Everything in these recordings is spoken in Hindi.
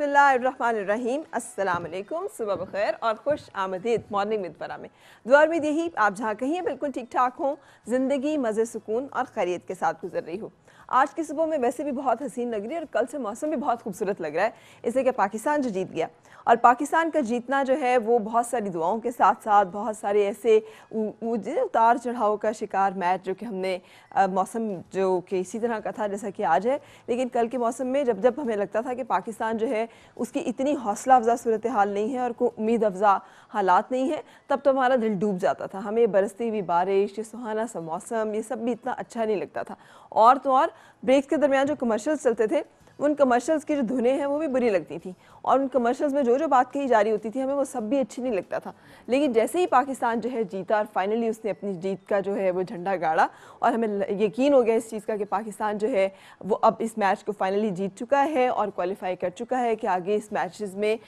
बिसमीम अल्लाम सुबह बखैर और खुश आमदीद मॉर्निंग मितवरा में दुआ में यही आप जहाँ कहीं बिल्कुल ठीक ठाक हों ज़िंदगी मज़े सुकून और खैरियत के साथ गुजर रही हो आज की सुबह में वैसे भी बहुत हसीन लग रही है और कल से मौसम भी बहुत खूबसूरत लग रहा है इसलिए कि पाकिस्तान जो जीत गया और पाकिस्तान का जीतना जो है वो बहुत सारी दुआओं के साथ साथ बहुत सारे ऐसे उतार चढ़ाव का शिकार मैच जो कि हमने मौसम जो कि इसी तरह का था जैसा कि आज है लेकिन कल के मौसम में जब जब हमें लगता था कि पाकिस्तान जो है उसकी इतनी हौसला अफजा सूरत हाल नहीं है और कोई उम्मीद अफजा हालात नहीं है तब तो हमारा दिल डूब जाता था हमें बरसती हुई बारिश ये सुहाना सा मौसम ये सब भी इतना अच्छा नहीं लगता था और तो और ब्रेक के दरमियान जो कमर्शल चलते थे उन कमर्शल्स की जो धुनें हैं वो भी बुरी लगती थी और उन कमर्शल्स में जो जो बात कही जा रही होती थी हमें वो सब भी अच्छी नहीं लगता था लेकिन जैसे ही पाकिस्तान जो है जीता और फाइनली उसने अपनी जीत का जो है वो झंडा गाड़ा और हमें यकीन हो गया इस चीज़ का कि पाकिस्तान जो है वो अब इस मैच को फाइनली जीत चुका है और क्वालिफाई कर चुका है कि आगे इस मैच में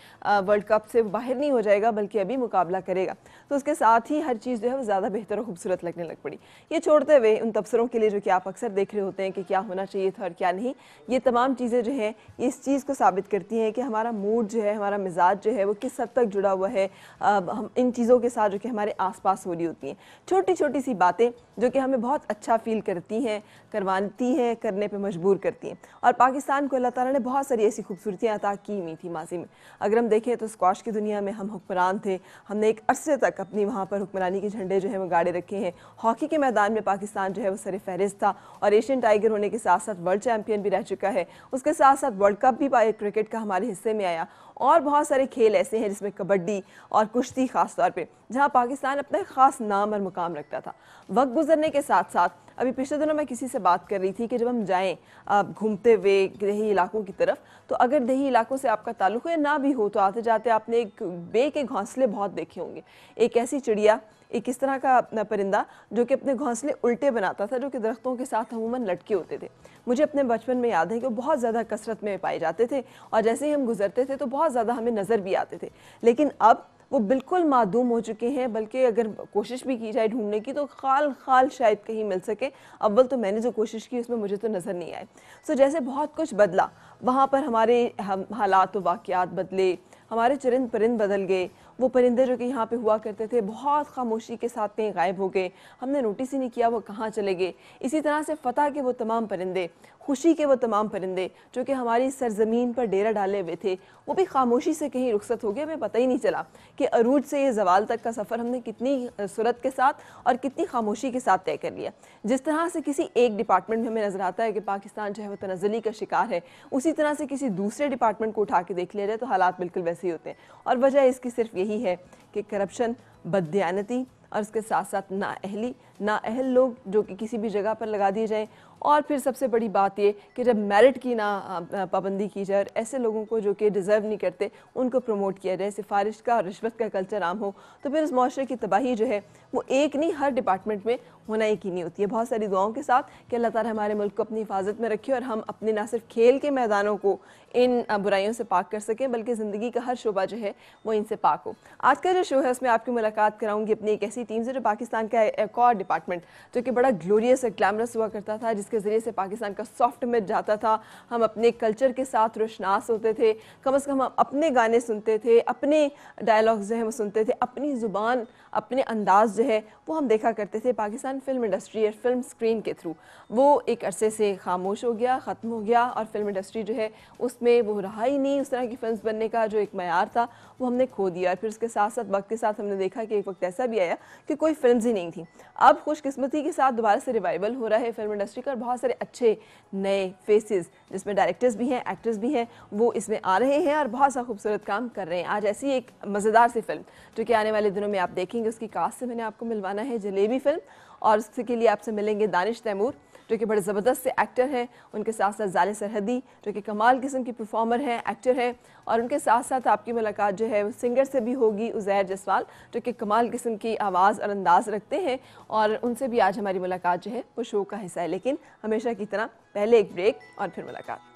वर्ल्ड कप से बाहर नहीं हो जाएगा बल्कि अभी मुकाबला करेगा तो उसके साथ ही हर चीज़ जो है वो ज़्यादा बेहतर और खूबसूरत लगने लग पड़ी ये छोड़ते हुए उन तबसरों के लिए जो कि आप अक्सर देख रहे होते हैं कि क्या होना चाहिए था और क्या नहीं ये तमाम चीज़ें चीज़ें जो हैं इस चीज़ को साबित करती हैं कि हमारा मूड जो है हमारा मिजाज जो है वो किस हद तक जुड़ा हुआ है हम इन चीज़ों के साथ जो कि हमारे आसपास हो रही होती हैं छोटी छोटी सी बातें जो कि हमें बहुत अच्छा फील करती हैं करवाती हैं करने पर मजबूर करती हैं और पाकिस्तान को अल्लाह तला ने बहुत सारी ऐसी खूबसूरतियाँ अदा की हुई थी माजी में अगर हम देखें तो स्कॉश की दुनिया में हम हुक्मरान थे हमने एक अरसे तक अपनी वहाँ पर हुक्मरानी के झंडे जो है वो गाड़े रखे हैं हॉकी के मैदान में पाकिस्तान जो है वो सर फहरिस्त था और एशियन टाइगर होने के साथ साथ वर्ल्ड चैम्पियन भी रह चुका है उसका इसके साथ साथ वर्ल्ड कप भी क्रिकेट का हमारे हिस्से में आया और बहुत सारे खेल ऐसे हैं जिसमें कबड्डी और कुश्ती खास तौर पे जहां पाकिस्तान अपना ख़ास नाम और मुकाम रखता था वक्त गुजरने के साथ साथ अभी पिछले दिनों मैं किसी से बात कर रही थी कि जब हम जाएं घूमते हुए दही इलाकों की तरफ तो अगर दही इलाकों से आपका ताल्लुक है ना भी हो तो आते जाते आपने एक बे के घोंसले बहुत देखे होंगे एक ऐसी चिड़िया एक इस तरह का परिंदा जो कि अपने घोंसले उल्टे बनाता था जो कि दरख्तों के साथ अमूमन लटके होते थे मुझे अपने बचपन में याद है कि वो बहुत ज़्यादा कसरत में पाए जाते थे और जैसे ही हम गुजरते थे तो बहुत ज़्यादा हमें नज़र भी आते थे लेकिन अब वो बिल्कुल मादूम हो चुके हैं बल्कि अगर कोशिश भी की जाए ढूंढने की तो खाल खाल शायद कहीं मिल सके अव्वल तो मैंने जो कोशिश की उसमें मुझे तो नज़र नहीं आए सो जैसे बहुत कुछ बदला वहाँ पर हमारे हम हालात व वाक़ात बदले हमारे चरिंद परिंद बदल गए वो परिंदे जो कि यहाँ पे हुआ करते थे बहुत खामोशी के साथ में गायब हो गए हमने नोटिस ही नहीं किया वो कहाँ चले गए इसी तरह से फ़तह के वो तमाम परिंदे खुशी के वो तमाम परिंदे जो कि हमारी सरजमीन पर डेरा डाले हुए थे वो भी खामोशी से कहीं रुखसत हो गए हमें पता ही नहीं चला कि अरूज से ये जवाल तक का सफ़र हमने कितनी सूरत के साथ और कितनी खामोशी के साथ तय कर लिया जिस तरह से किसी एक डिपार्टमेंट में हमें नज़र आता है कि पाकिस्तान जो है वो तनजली का शिकार है उसी तरह से किसी दूसरे डिपार्टमेंट को उठा के देख लिया जाए तो हालात बिल्कुल वैसे ही होते हैं और वजह इसकी सिर्फ यही यही है कि करप्शन बदयानती और इसके साथ साथ नाअहली ना अहल लोग जो कि किसी भी जगह पर लगा दिए जाएँ और फिर सबसे बड़ी बात ये कि जब मेरिट की ना पाबंदी की जाए और ऐसे लोगों को जो कि डिज़र्व नहीं करते उनको प्रमोट किया जाए सिफारिश का और रिश्वत का कल्चर आम हो तो फिर इस माशरे की तबाही जो है वो एक नहीं हर डिपार्टमेंट में होना नहीं होती है बहुत सारी दुआओं के साथ कि अल्लाह ताली हमारे मुल्क को अपनी हिफाजत में रखे और हम अपने ना सिर्फ खेल के मैदानों को इन बुराइयों से पाक कर सकें बल्कि ज़िंदगी का हर शोबा जो है वो इनसे पाक हो आज का जो शो है उसमें आपकी मुलाकात कराऊँगी अपनी एक ऐसी टीम से जो पाकिस्तान का एक और डिपार्टमेंट जो कि बड़ा ग्लोरियस और ग्लैमरस हुआ करता था जिसके ज़रिए से पाकिस्तान का सॉफ्ट मिट जाता था हम अपने कल्चर के साथ रोशनास होते थे कम अज़ कम हम अपने गाने सुनते थे अपने डायलॉग्स जो हैं वो सुनते थे अपनी ज़ुबान अपने अंदाज जो है वो हम देखा करते थे पाकिस्तान फ़िल्म इंडस्ट्री और फिल्म स्क्रीन के थ्रू वो एक अरसे से खामोश हो गया ख़त्म हो गया और फिल्म इंडस्ट्री जो है उसमें वो रहा ही नहीं उस तरह की फिल्म बनने का जो एक मैार था वो हमने खो दिया और फिर उसके साथ साथ वक्त के साथ हमने देखा कि एक वक्त ऐसा भी आया कि कोई फिल्म ही नहीं थी अब खुशकस्मती के साथ दोबारा से रिवाइवल हो रहा है फिल्म इंडस्ट्री का और बहुत सारे अच्छे नए फेसेस जिसमें डायरेक्टर्स भी हैं एक्टर्स भी हैं वो इसमें आ रहे हैं और बहुत सा खूबसूरत काम कर रहे हैं आज ऐसी एक मज़ेदार सी फिल्म जो कि आने वाले दिनों में आप देखें देखेंगे उसकी कास्ट से मैंने आपको मिलवाना है जलेबी फिल्म और उसके लिए आपसे मिलेंगे दानिश तैमूर जो कि बड़े ज़बरदस्त से एक्टर हैं उनके साथ साथ जाले सरहदी जो कि कमाल किस्म की परफॉर्मर हैं एक्टर हैं और उनके साथ साथ आपकी मुलाकात जो है सिंगर से भी होगी उज़ैर जसवाल जो कि कमाल किस्म की आवाज़ और अंदाज़ रखते हैं और उनसे भी आज हमारी मुलाकात जो है वो शो का हिस्सा है लेकिन हमेशा की तरह पहले एक ब्रेक और फिर मुलाकात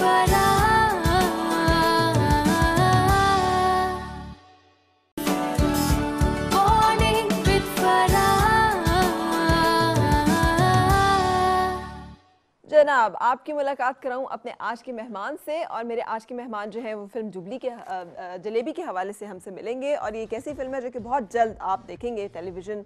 But I जनाब आपकी मुलाकात कराऊं अपने आज के मेहमान से और मेरे आज के मेहमान जो हैं वो फिल्म जुबली के जलेबी के हवाले से हमसे मिलेंगे और ये एक ऐसी फिल्म है जो कि बहुत जल्द आप देखेंगे टेलीविज़न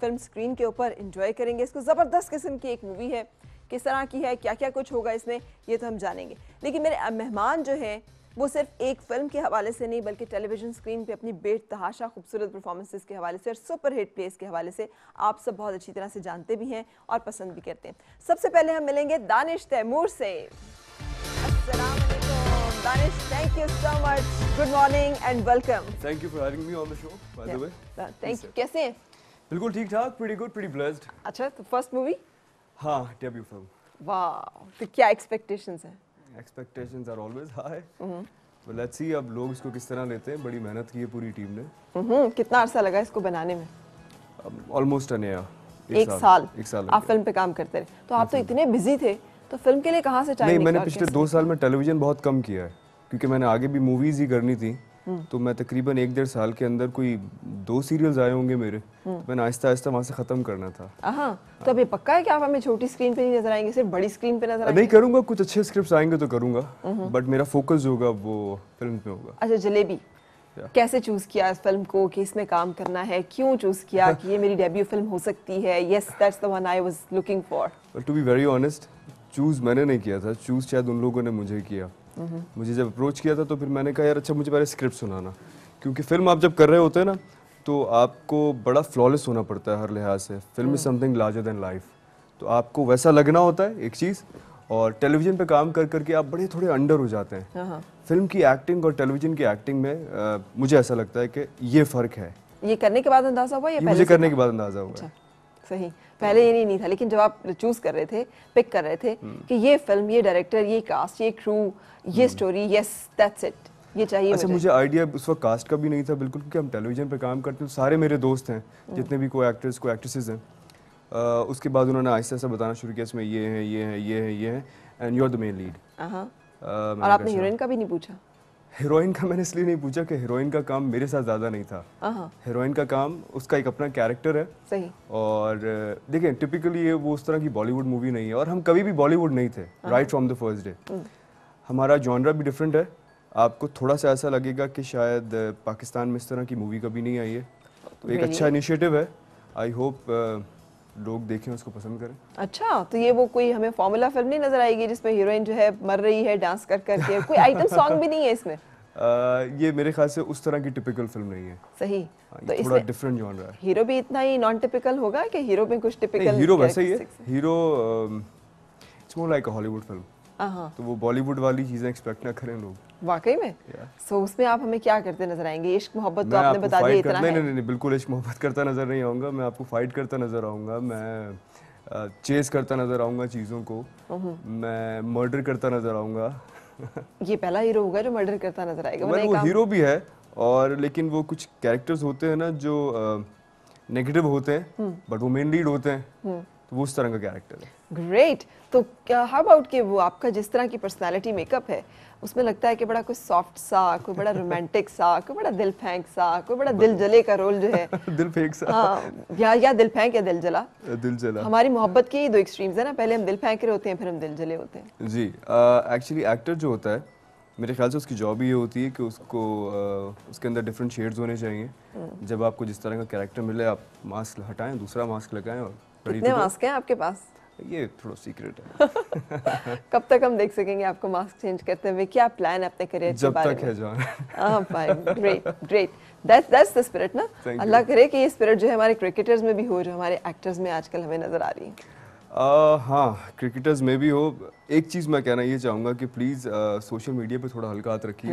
फिल्म स्क्रीन के ऊपर इंजॉय करेंगे इसको ज़बरदस्त किस्म की एक मूवी है किस तरह की है क्या क्या कुछ होगा इसमें ये तो हम जानेंगे लेकिन मेरे मेहमान जो हैं वो सिर्फ एक फिल्म के हवाले से नहीं बल्कि टेलीविजन स्क्रीन पे अपनी बेतहाशा खूबसूरत परफॉर्मेंसेस के हवाले से और सुपर हिट प्लेस के हवाले से आप सब बहुत अच्छी तरह से जानते भी हैं और पसंद भी करते हैं सबसे पहले हम मिलेंगे दानिश तैमूर से Danish, thank you so much. Good morning and welcome. Thank you for having me on the show, by yeah. the way. Thank you. कैसे हैं? बिल्कुल ठीक ठाक, pretty good, pretty blessed. अच्छा, तो first movie? हाँ, debut film. वाह, तो क्या expectations हैं? एक्सपेक्टेशंस आर ऑलवेज हाई तो लेट्स सी अब लोग इसको किस तरह लेते हैं बड़ी मेहनत की है पूरी टीम ने हम्म कितना अरसा लगा इसको बनाने में ऑलमोस्ट एन ईयर एक साल एक साल आप फिल्म पे काम करते रहे तो आप तो mm-hmm. इतने बिजी थे तो फिल्म के लिए कहाँ से टाइम नहीं मैंने पिछले दो साल में टेलीविजन बहुत कम किया है क्योंकि मैंने आगे भी मूवीज ही करनी थी तो मैं तकरीबन एक डेढ़ साल के अंदर कोई दो सीरियल्स आए होंगे मेरे तो हम्म। मैंने आहिस्ता आहिस्ता वहाँ से ख़त्म करना था हाँ तो अभी पक्का है कि आप हमें छोटी स्क्रीन पे नहीं नजर आएंगे सिर्फ बड़ी स्क्रीन पे नजर आएंगे नहीं करूंगा कुछ अच्छे स्क्रिप्ट आएंगे तो करूंगा बट हम्म। मेरा फोकस जो होगा वो फिल्म पे होगा अच्छा जलेबी कैसे चूज किया इस फिल्म को कि इसमें काम करना है क्यों चूज किया कि ये मेरी डेब्यू फिल्म हो सकती है yes that's the one I was looking for to be very honest choose मैंने नहीं किया था चूज शायद उन लोगों ने मुझे किया मुझे जब अप्रोच किया था तो फिर मैंने कहा यार अच्छा मुझे पहले स्क्रिप्ट सुनाना क्योंकि फिल्म आप जब कर रहे होते हैं ना तो आपको बड़ा फ्लॉलेस होना पड़ता है हर लिहाज से film is something larger than life तो आपको वैसा लगना होता है एक चीज़ और टेलीविज़न पे काम कर करके आप बड़े थोड़े अंडर हो जाते हैं फिल्म हाँ, हाँ। की एक्टिंग और टेलीविज़न की एक्टिंग में आ, मुझे ऐसा लगता है कि ये फ़र्क है ये करने के बाद अंदाज़ा हुआ या पहले मुझे करने के बाद अंदाज़ा हुआ अच्छा, सही पहले ये नहीं, था लेकिन जब आप चूज कर रहे थे पिक कर रहे थे हम्म। कि ये फिल्म ये डायरेक्टर ये कास्ट ये क्रू ये स्टोरी यस दैट्स इट ये चाहिए अच्छा मुझे आइडिया उस वक्त कास्ट का भी नहीं था बिल्कुल क्योंकि हम टेलीविजन पर काम करते हैं सारे मेरे दोस्त हैं हम्म। जितने भी को एक्टर्स को एक्ट्रेसेस हैं उसके बाद उन्होंने आहिस्ता आहिस्ता बताना शुरू किया इसमें ये है ये है ये है ये है and you are the main lead और आपने हीरोइन अच्छा। का भी नहीं पूछा हीरोइन का मैंने इसलिए नहीं पूछा कि हीरोइन का काम मेरे साथ ज़्यादा नहीं था हीरोइन का काम उसका एक अपना कैरेक्टर है सही और देखिए टिपिकली ये वो उस तरह की बॉलीवुड मूवी नहीं है और हम कभी भी बॉलीवुड नहीं थे right from the first day हमारा जॉनरा भी डिफरेंट है आपको थोड़ा सा ऐसा लगेगा कि शायद पाकिस्तान में इस तरह की मूवी कभी नहीं आई है तो, तो एक अच्छा इनिशिएटिव है आई होप लोग देखें उसको पसंद करें अच्छा तो ये वो कोई हमें फॉर्मूला फिल्म नहीं नजर आएगी जिसमें हीरोइन जो है मर रही है डांस कर करके कोई आइटम सॉन्ग भी नहीं है इसमें आ, ये मेरे ख्याल से उस तरह की टिपिकल फिल्म नहीं है सही हाँ, तो थोड़ा डिफरेंट जॉनर है हीरो भी इतना ही नॉन टिपिकल होगा कि हीरो में कुछ टिपिकल हीरो वैसे ही है hero it's more like a Hollywood film Uh-huh. तो वो बॉलीवुड वाली चीज़ें एक्सपेक्ट ना करें लोग वाकई में सो yeah. so, उसमें आप हमें क्या करते नजर आएंगे इश्क मोहब्बत तो आपने बता दिया इतना नहीं नहीं नहीं बिल्कुल इश्क मोहब्बत करता नजर नहीं आऊंगा मैं आपको फाइट करता नजर आऊंगा मैं चेस करता नजर आऊंगा चीज़ों को uh-huh. मैं मर्डर करता नजर आऊंगा ये पहला हीरो होगा जो मर्डर करता नजर आएगा वो हीरो भी है और लेकिन वो कुछ कैरेक्टर्स होते हैं ना जो नेगेटिव होते हैं बट hmm. वो मेन लीड होते हैं hmm. तो वो उस तरह का कैरेक्टर है ग्रेट तो हाउ अबाउट कि वो आपका जिस तरह की पर्सनालिटी मेकअप है उसमें लगता है कि बड़ा कोई सॉफ्ट सा कोई बड़ा रोमांटिक सा कोई बड़ा दिल फेंक सा कोई बड़ा दिल जले का रोल जो है दिल फेंक सा हाँ या या दिल फेंक या दिल जला दिल जला हमारी मोहब्बत के ही दो एक्सट्रीम्स है ना पहले हम दिल फेंक रहे होते हैं फिर हम दिल जले होते हैं जी एक्चुअली uh, एक्टर जो होता है मेरे ख्याल से उसकी जॉब ही ये होती है कि उसको uh, उसके अंदर डिफरेंट शेड्स होने चाहिए हम्म। जब आपको जिस तरह का कैरेक्टर मिले आप मास्क हटाएं दूसरा मास्क लगाएं और स्टडी कितने मास्क तो हैं आपके पास ये थोड़ा सीक्रेट है कब तक हम देख सकेंगे आपको मास्क चेंज करते हुए क्या प्लान है अपने करियर जब के बारे में जब तक है जॉन great great that's that's the spirit ना अल्लाह करे कि ये स्पिरिट जो है हमारे क्रिकेटर्स में भी हो जो हमारे एक्टर्स में आजकल हमें नजर आ रही है uh, हाँ क्रिकेटर्स में भी हो एक चीज़ मैं कहना ये चाहूंगा कि प्लीज़ सोशल मीडिया पे थोड़ा हल्का हाथ रखिए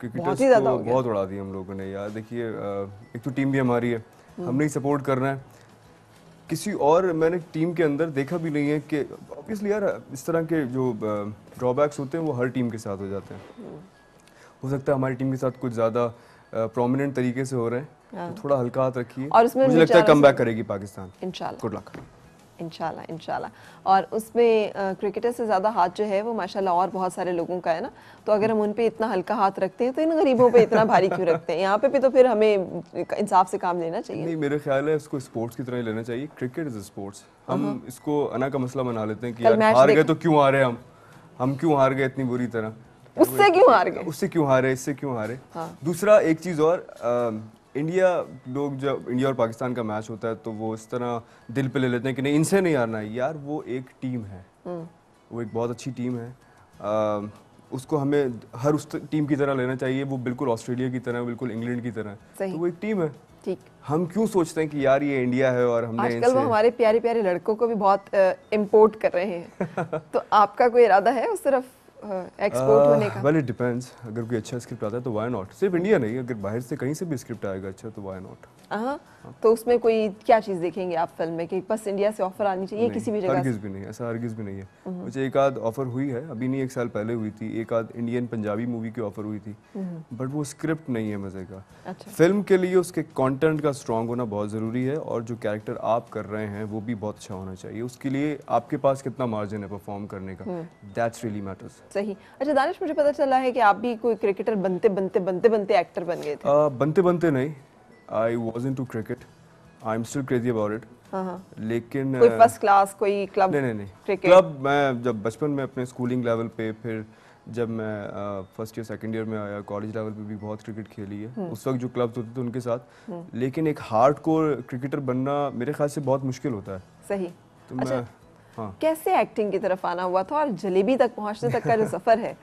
क्रिकेटर्स बहुत उड़ा दी हम लोगों ने यार देखिए एक तो टीम भी हमारी है हम नहीं सपोर्ट कर रहे हैं किसी और मैंने टीम के अंदर देखा भी नहीं है कि ऑब्वियसली यार इस तरह के जो ड्रॉबैक्स होते हैं वो हर टीम के साथ हो जाते हैं हो सकता है हमारी टीम के साथ कुछ ज़्यादा प्रोमिनेंट तरीके से हो रहे हैं हाँ। तो थोड़ा हल्का हाथ रखिए और मुझे लगता है कम बैक करेगी पाकिस्तान गुड लक इनशाला इनशाला और उसमें क्रिकेटर से ज़्यादा हाथ जो है वो माशाल्लाह और बहुत सारे लोगों का है ना तो अगर हम उन पर इतना हल्का हाथ रखते हैं तो इन गरीबों पे इतना भारी क्यों रखते हैं यहाँ पे भी तो फिर हमें इंसाफ से काम लेना चाहिए नहीं मेरे ख्याल है इसको स्पोर्ट्स की तरह ही लेना चाहिए क्रिकेट इज स्पोर्ट्स हम हाँ, हाँ। इसको अना का मसला बना लेते हैं कि यार हार गए तो क्यों हारे हम हम क्यों हार गए इतनी बुरी तरह उससे क्यों हार गए उससे क्यों हारे इससे क्यों हारे हाँ। दूसरा एक चीज़ और इंडिया लोग जब इंडिया और पाकिस्तान का मैच होता है तो वो इस तरह दिल पे ले लेते हैं कि नहीं इनसे नहीं हारना है यार वो एक टीम है हम्म। वो एक बहुत अच्छी टीम है आ, उसको हमें हर उस टीम की तरह लेना चाहिए वो बिल्कुल ऑस्ट्रेलिया की तरह बिल्कुल इंग्लैंड की तरह तो वो एक टीम है ठीक हम क्यों सोचते हैं कि यार ये इंडिया है और हमने आजकल वो हमारे प्यारे प्यारे लड़कों को भी बहुत इम्पोर्ट कर रहे हैं तो आपका कोई इरादा है उस तरफ एक्सपोर्ट uh, होने uh, का वेल इट डिपेंड्स अगर कोई अच्छा स्क्रिप्ट आता है तो व्हाई नॉट सिर्फ इंडिया नहीं अगर बाहर से कहीं से भी स्क्रिप्ट आएगा अच्छा तो व्हाई नॉट uh-huh. हाँ तो उसमें कोई क्या चीज़ देखेंगे आप फिल्म में कि बस इंडिया से ऑफर आनी चाहिए किसी भी जगह हरगिज़ भी नहीं ऐसा हरगिज़ भी नहीं है मुझे mm-hmm. एक आध ऑफर हुई है अभी नहीं एक साल पहले हुई थी एक आध इंडियन पंजाबी मूवी की ऑफर हुई थी बट mm-hmm. वो स्क्रिप्ट नहीं है मज़े का फिल्म अच्छा। के लिए उसके कॉन्टेंट का स्ट्रॉन्ग होना बहुत ज़रूरी है और जो कैरेक्टर आप कर रहे हैं वो भी बहुत अच्छा होना चाहिए उसके लिए आपके पास कितना मार्जिन है परफॉर्म करने का दैट्स रियली मैटर्स सही अच्छा दानिश मुझे पता चला है कि आप भी कोई क्रिकेटर बनते बनते बनते बनते एक्टर बन गए थे uh, बनते बनते नहीं I was into cricket I am still crazy about it लेकिन कोई फर्स्ट क्लास कोई क्लब नहीं नहीं नहीं क्लब मैं जब बचपन में अपने स्कूलिंग लेवल पे फिर जब मैं फर्स्ट ईयर सेकंड ईयर में आया कॉलेज लेवल पे भी बहुत क्रिकेट खेली है हम्म। उस वक्त जो क्लब्स होते थे उनके साथ हम्म। लेकिन एक हार्ड कोर क्रिकेटर बनना मेरे ख्याल से बहुत मुश्किल होता है सही तो अच्छा हाँ। कैसे एक्टिंग की तरफ आना हुआ था और जलेबी तक पहुंचने तक का जो सफर है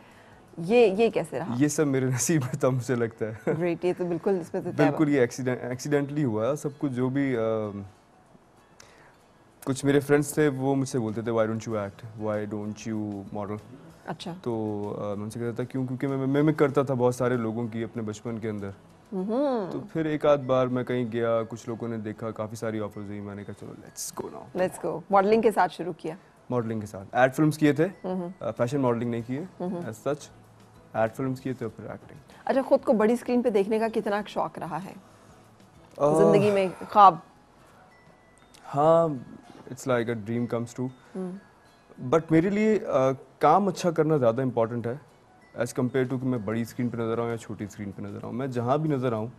ये ये कैसे रहा ये सब मेरे नसीब में था मुझे लगता है ग्रेट ये तो बिल्कुल इसमें तो बिल्कुल ये एक्सीडेंट एक्सीडेंटली हुआ सब कुछ जो भी आ, कुछ मेरे फ्रेंड्स थे वो मुझसे बोलते थे why don't you act why don't you model अच्छा तो मैं उनसे कहता था क्यों क्योंकि मैं मैं करता था बहुत सारे लोगों की अपने बचपन के अंदर तो हम्म। फिर एक आध बार मैं कहीं गया कुछ लोगों ने देखा काफी सारी ऑफर्स हुई मैंने कहा चलो let's go now let's go modelling के साथ शुरू किया मॉडलिंग के साथ एड फिल्म्स किए थे फैशन हम्म। मॉडलिंग uh, नहीं किए एज सच एड फिल्म्स किए थे फिर एक्टिंग अच्छा खुद को बड़ी स्क्रीन पे देखने का कितना शौक रहा है uh, जिंदगी में ख्वाब हाँ it's like a dream comes true but मेरे लिए uh, काम अच्छा करना ज़्यादा इम्पोर्टेंट है एज़ कम्पेयर टू कि मैं बड़ी स्क्रीन पर नज़र आऊँ या छोटी स्क्रीन पर नज़र आऊँ मैं जहाँ भी नज़र आऊँ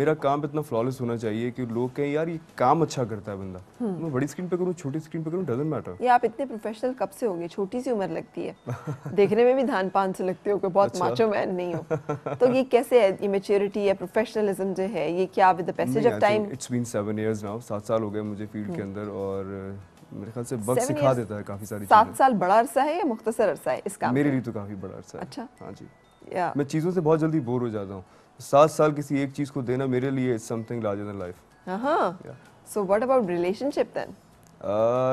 मेरा काम इतना फ्लॉलेस होना चाहिए कि लोग कहें यार ये काम अच्छा करता है बंदा हम्म। मैं बड़ी स्क्रीन पे करूँ छोटी स्क्रीन पे करूँ डजेंट मैटर ये आप इतने प्रोफेशनल कब से होंगे छोटी सी उम्र लगती है देखने में भी धान पान से लगते हो कोई बहुत अच्छा। माचो मैन नहीं हो तो ये कैसे है ये मेच्योरिटी है प्रोफेशनलिज्म जो है ये क्या with the passage of time it's been 7 years now 7 साल हो गए मुझे फील्ड के हम्म। अंदर और मेरे ख्याल से वक्त सिखा देता है काफ़ी सारी सात साल बड़ा अरसा है या मुख्तसर अरसा है इस काम मेरे लिए तो काफ़ी बड़ा अरसा है अच्छा हाँ जी मैं चीज़ों से बहुत जल्दी बोर हो जाता हूँ सात साल किसी एक चीज़ को देना मेरे लिए समथिंग लार्जर देन लाइफ हां so what about relationship then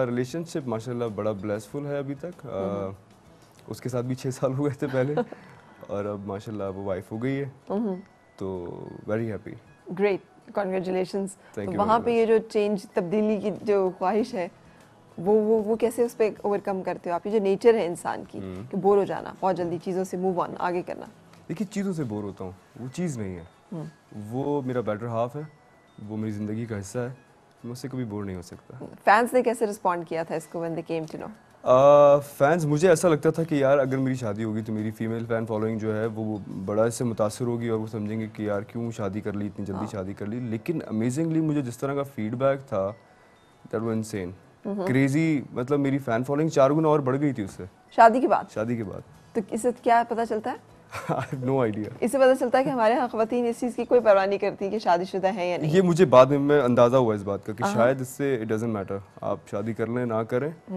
relationship माशाल्लाह बड़ा ब्लेसफुल है अभी तक हम्म। उसके साथ भी छः साल हो गए थे पहले और अब माशाल्लाह वो वाइफ हो गई है हम्म। तो वेरी हैप्पी ग्रेट कॉन्ग्रेचुलेशन वहाँ पे ये जो चेंज तब्दीली की जो ख्वाहिश है वो वो वो कैसे उस पर ओवरकम करते हो आपकी जो नेचर है इंसान की हम्म। कि बोर हो जाना बहुत जल्दी चीज़ों से मूव ऑन आगे करना देखिए चीज़ों से बोर होता हूँ वो चीज़ नहीं है हम्म। वो मेरा बेटर हाफ है वो मेरी ज़िंदगी का हिस्सा है मुझसे कभी बोर नहीं हो सकता फैंस ने कैसे रिस्पॉन्ड किया था इसको when they came to know fans मुझे ऐसा लगता था कि यार अगर मेरी शादी होगी तो मेरी फीमेल फ़ैन फॉलोइंग जो है वो बड़ा इससे मुतासर होगी और वो समझेंगे कि यार क्यों शादी कर ली इतनी जल्दी हाँ। शादी कर ली लेकिन अमेजिंगली मुझे जिस तरह का फीडबैक था दैट वो इनसेन क्रेजी हम्म। मतलब मेरी फैन फॉलोइंग चार गुना और बढ़ गई थी उससे शादी के बाद शादी के बाद तो इससे क्या पता चलता है नो आइडिया इससे पता चलता है कि हमारे यहाँ खातन इस चीज़ की कोई परवाह नहीं करती कि शादीशुदा है या नहीं ये मुझे बाद में मैं अंदाज़ा हुआ इस बात का कि शायद इससे इट डजेंट मैटर आप शादी कर लें ना करें उससे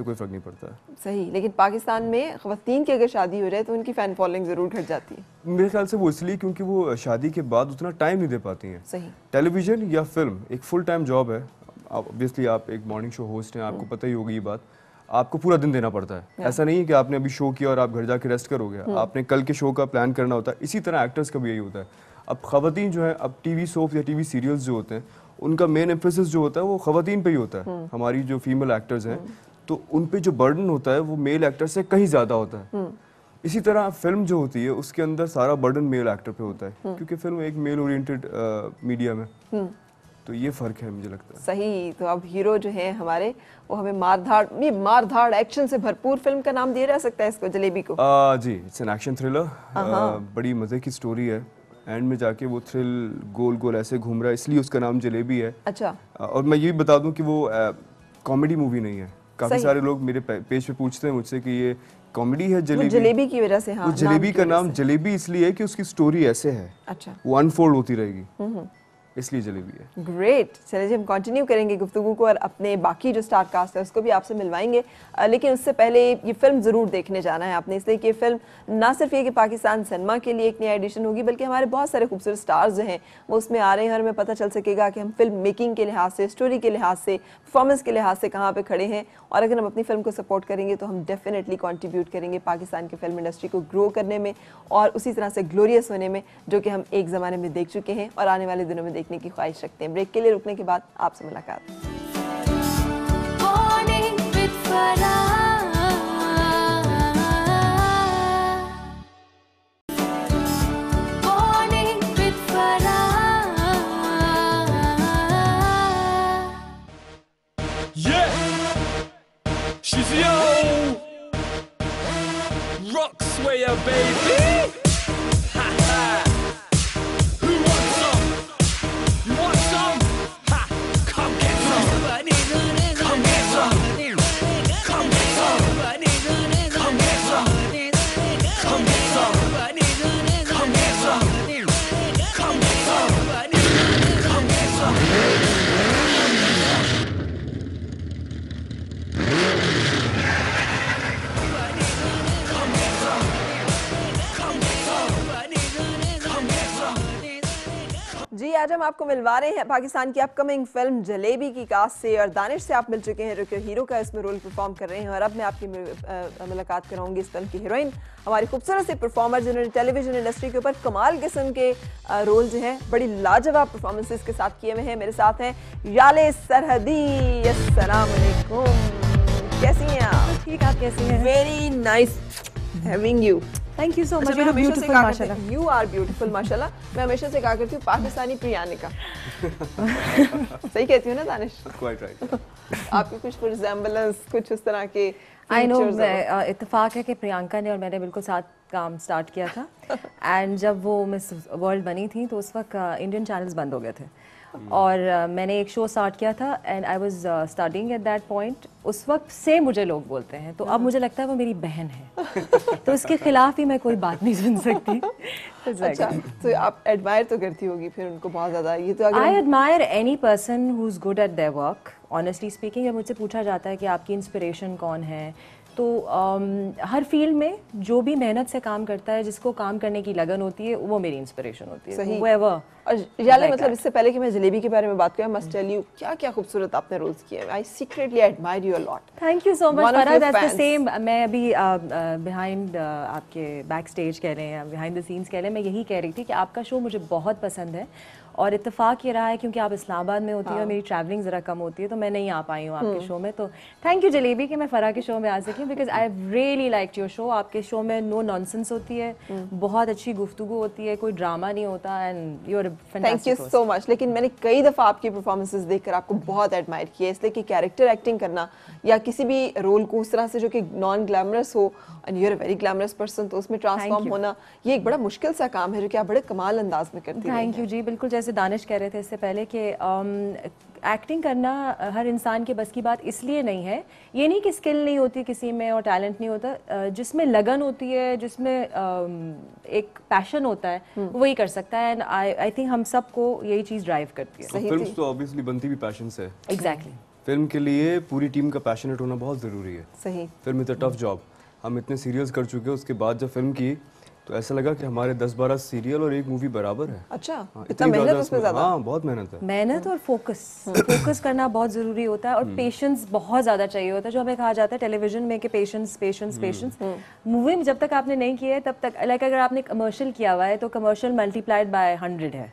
हम्म। कोई फ़र्क नहीं पड़ता है सही लेकिन पाकिस्तान में खातन की अगर शादी हो जाए तो उनकी फ़ैन फॉलोइंग ज़रूर घट जाती है मेरे ख्याल से वो इसलिए क्योंकि वो शादी के बाद उतना टाइम नहीं दे पाती हैं सही टेलीविज़न या फिल्म एक फुल टाइम जॉब है आप ऑब्वियसली आप एक मॉर्निंग शो होस्ट हैं आपको hmm. पता ही होगी ये बात आपको पूरा दिन देना पड़ता है ऐसा नहीं है कि आपने अभी शो किया और आप घर जाके रेस्ट करोगे hmm. आपने कल के शो का प्लान करना होता है इसी तरह एक्टर्स का भी यही होता है अब खातन जो है अब टी वी या वी सीरियल्स जो होते हैं उनका मेन एम्फोसिस जो होता है वो खातन पर ही होता है hmm. हमारी जो फीमेल एक्टर्स हैं तो उन पर जो बर्डन होता है वो मेल एक्टर से कहीं ज़्यादा होता है इसी तरह फिल्म जो होती है उसके अंदर सारा बर्डन मेल एक्टर पे होता है क्योंकि फिल्म एक मेल ओरिएंटेड मीडिया में तो ये फर्क है मुझे लगता है सही तो अब हीरो जो है हमारे वो हमें मारधाड़ ये मारधाड़ एक्शन से भरपूर फिल्म का नाम दिया जा सकता है इसको जलेबी को आ, जी इट्स एन एक्शन थ्रिलर बड़ी मज़े की स्टोरी है एंड में जाके वो थ्रिल गोल गोल ऐसे घूम रहा है इसलिए उसका नाम जलेबी है अच्छा और मैं ये भी बता दूं कि वो कॉमेडी मूवी नहीं है काफ़ी सारे लोग मेरे पेज पे पूछते हैं मुझसे कि ये कॉमेडी है जलेबी जलेबी की वजह से हाँ, जलेबी का नाम जलेबी इसलिए है कि उसकी स्टोरी ऐसे है अच्छा वो अनफोल्ड होती रहेगी हम्म, हम्म। इसलिए जलेबी है ग्रेट चलिए जी हम कंटिन्यू करेंगे गुफ्तु को और अपने बाकी जो स्टार कास्ट है उसको भी आपसे मिलवाएंगे लेकिन उससे पहले ये फिल्म ज़रूर देखने जाना है आपने इसलिए कि ये फिल्म ना सिर्फ ये कि पाकिस्तान सिनेमा के लिए एक नया एडिशन होगी बल्कि हमारे बहुत सारे खूबसूरत स्टार्स जो हैं वो उसमें आ रहे हैं और हमें पता चल सकेगा कि हम फिल्म मेकिंग के लिहाज से स्टोरी के लिहाज से परफॉर्मेंस के लिहाज से कहाँ पर खड़े हैं और अगर हम अपनी फिल्म को सपोर्ट करेंगे तो हम डेफिनेटली कॉन्ट्रीब्यूट करेंगे पाकिस्तान की फिल्म इंडस्ट्री को ग्रो करने में और उसी तरह से ग्लोरियस होने में जो कि हम एक ज़माने में देख चुके हैं और आने वाले दिनों में देख देखने की ख्वाहिश रखते हैं ब्रेक के लिए रुकने के बाद आपसे मुलाकात Yeah, baby! जी आज हम आपको मिलवा रहे हैं पाकिस्तान की अपकमिंग फिल्म जलेबी की कास्ट से और दानिश से आप मिल चुके हैं रुके हीरो का इसमें रोल परफॉर्म कर रहे हैं और अब मैं आपकी मुलाकात कराऊंगी इस फिल्म की हीरोइन हमारी खूबसूरत से परफॉर्मर जिन्होंने टेलीविजन इंडस्ट्री के ऊपर कमाल किस्म के रोल जो हैं बड़ी लाजवाब परफॉर्मेंसेज के साथ किए हुए हैं मेरे साथ हैं याले सरहदी असल कैसी हैं आप ठीक आप कैसी हैं very nice having you thank you so much you are beautiful माशाल्लाह यू आर ब्यूटीफुल माशाल्लाह मैं हमेशा से कहा करती हूं पाकिस्तानी प्रियानिका सही कहती हूं ना दानिश क्वाइट राइट आपकी कुछ रिजेम्बलेंस कुछ उस तरह के आई नो इत्तेफाक है कि प्रियंका ने और मैंने बिल्कुल साथ काम स्टार्ट किया था एंड जब वो मिस वर्ल्ड बनी थी तो उस वक्त इंडियन चैनल्स बंद हो गए थे और uh, मैंने एक शो स्टार्ट किया था and I was starting at that point उस वक्त से मुझे लोग बोलते हैं तो अब मुझे लगता है वो मेरी बहन है तो उसके खिलाफ ही मैं कोई बात नहीं सुन सकती अच्छा, अच्छा तो आप एडमायर तो करती होगी फिर उनको बहुत ज़्यादा ये तो I admire any person who is good at their work honestly speaking मुझसे पूछा जाता है कि आपकी इंस्पिरेशन कौन है तो आ, हर फील्ड में जो भी मेहनत से काम करता है जिसको काम करने की लगन होती है वो मेरी इंस्पिरेशन होती है सही वह और like मतलब इससे पहले कि मैं जलेबी के बारे में बात करूं मस्ट टेल यू क्या क्या खूबसूरत आपने रोल्स किए I secretly admire you lot thank you so much for that the same मैं अभी बिहाइंड uh, uh, uh, आपके बैक स्टेज कह रहे हैं बिहाइंड द सीन्स कह रहे हैं मैं यही कह रही थी कि आपका शो मुझे बहुत पसंद है और इतफाक़ ये रहा है क्योंकि आप इस्लामाबाद में होती हाँ। है और मेरी ट्रैवलिंग ज़रा कम होती है तो मैं नहीं आ पाई हूँ आपके शो हम्म। में तो थैंक यू जलेबी कि मैं फ़रा के शो में आ सकी because I really like your show आपके शो में नो नॉनसेंस होती है हम्म। बहुत अच्छी गुफ्तु होती है कोई ड्रामा नहीं होता and you're thank you so much लेकिन मैंने कई दफ़ा आपकी परफॉर्मेंसेज देख आपको बहुत एडमायर किया इसलिए कि कैरेक्टर एक्टिंग करना या किसी भी रोल को उस तरह से जो कि नॉन ग्लैमरस हो and you're a very glamorous person तो उसमें ट्रांसफॉर्म होना ये एक बड़ा मुश्किल सा काम है जो कि आप बड़े कमाल अंदाज में करते हैं थैंक यू जी बिल्कुल जैसे जैसे दानिश कह रहे थे इससे पहले कि एक्टिंग um, करना uh, हर इंसान के बस की बात इसलिए नहीं है ये नहीं कि स्किल नहीं होती किसी में और टैलेंट नहीं होता uh, जिसमें लगन होती है जिसमें um, एक पैशन होता है हम्म। वही कर सकता है एंड आई आई थिंक हम सबको यही चीज़ ड्राइव करती है सही फिल्म तो ऑब्वियसली बनती भी पैशन से एग्जैक्टली exactly. फिल्म के लिए पूरी टीम का पैशनेट होना बहुत ज़रूरी है सही film is a tough job हम इतने सीरियल्स कर चुके हैं उसके बाद जब फिल्म की तो ऐसा लगा कि हमारे दस बारह सीरियल और एक मूवी बराबर है अच्छा हाँ, इतना मेहनत उसमें ज्यादा हाँ बहुत मेहनत है मेहनत और फोकस फोकस हाँ। करना बहुत जरूरी होता है और पेशेंस हम्म। बहुत ज्यादा चाहिए होता है जो हमें कहा जाता है टेलीविजन में कि पेशेंस पेशेंस पेशेंस मूवी में जब तक आपने नहीं किया है तब तक लाइक अगर आपने कमर्शियल किया हुआ है तो कमर्शियल मल्टीप्लाइड बाय हंड्रेड है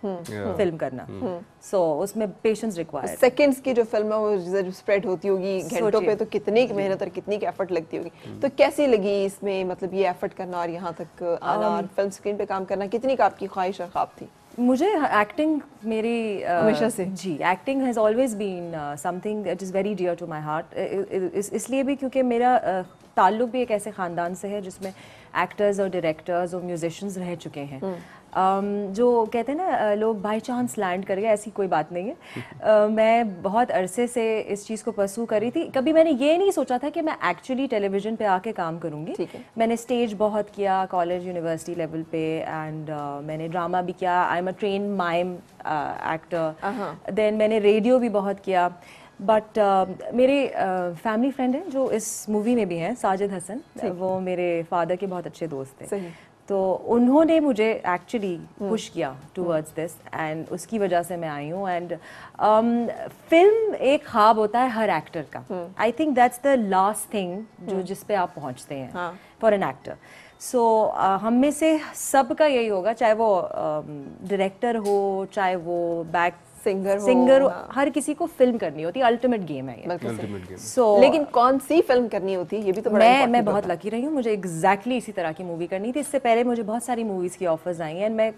फिल्म करना हम्म। सो so, उसमें पेशेंस रिक्वायर्ड सेकंड्स की जो फिल्म है वो स्प्रेड होती होगी घंटों पे तो कितनी की मेहनत और कितनी की एफर्ट लगती होगी हम्म. तो कैसी लगी इसमें मतलब ये एफर्ट करना और यहाँ तक आना और फिल्म um, स्क्रीन पे काम करना कितनी का आपकी ख्वाहिश और ख्वाब थी मुझे एक्टिंग मेरी uh, हमेशा से जी acting has always been something that is very dear to my heart इसलिए भी क्योंकि मेरा uh, ताल्लुक भी एक ऐसे ख़ानदान से है जिसमें एक्टर्स और डायरेक्टर्स और म्यूजिशंस रह चुके हैं हम्म. जो कहते हैं ना लोग बाई चांस लैंड कर गए ऐसी कोई बात नहीं है मैं बहुत अरसे से इस चीज़ को परसू कर रही थी कभी मैंने ये नहीं सोचा था कि मैं एक्चुअली टेलीविज़न पे आके काम करूँगी मैंने स्टेज बहुत किया कॉलेज यूनिवर्सिटी लेवल पे एंड मैंने ड्रामा भी किया I am a trained mime actor then मैंने रेडियो भी बहुत किया बट uh, मेरे फैमिली फ्रेंड हैं जो इस मूवी में भी हैं साजिद हसन वो मेरे फादर के बहुत अच्छे दोस्त थे तो उन्होंने मुझे एक्चुअली पुश hmm. किया टूवर्ड्स दिस एंड उसकी वजह से मैं आई हूँ एंड फिल्म um, एक खाब होता है हर एक्टर का I think that's the last thing जो hmm. जिस पे आप पहुँचते हैं फॉर एन एक्टर सो हम में से सब का यही होगा चाहे वो डायरेक्टर um, uh, हो चाहे वो बैक सिंगर सिंगर हाँ। हर किसी को फिल्म करनी होती अल्टीमेट गेम है ये सो so, लेकिन कौन सी फिल्म करनी होती है ये भी तो बड़ा मैं मैं बहुत लकी रही हूँ मुझे एग्जैक्टली इसी तरह की मूवी करनी थी इससे पहले मुझे बहुत सारी मूवीज़ की ऑफर्स आई हैं एंड मैं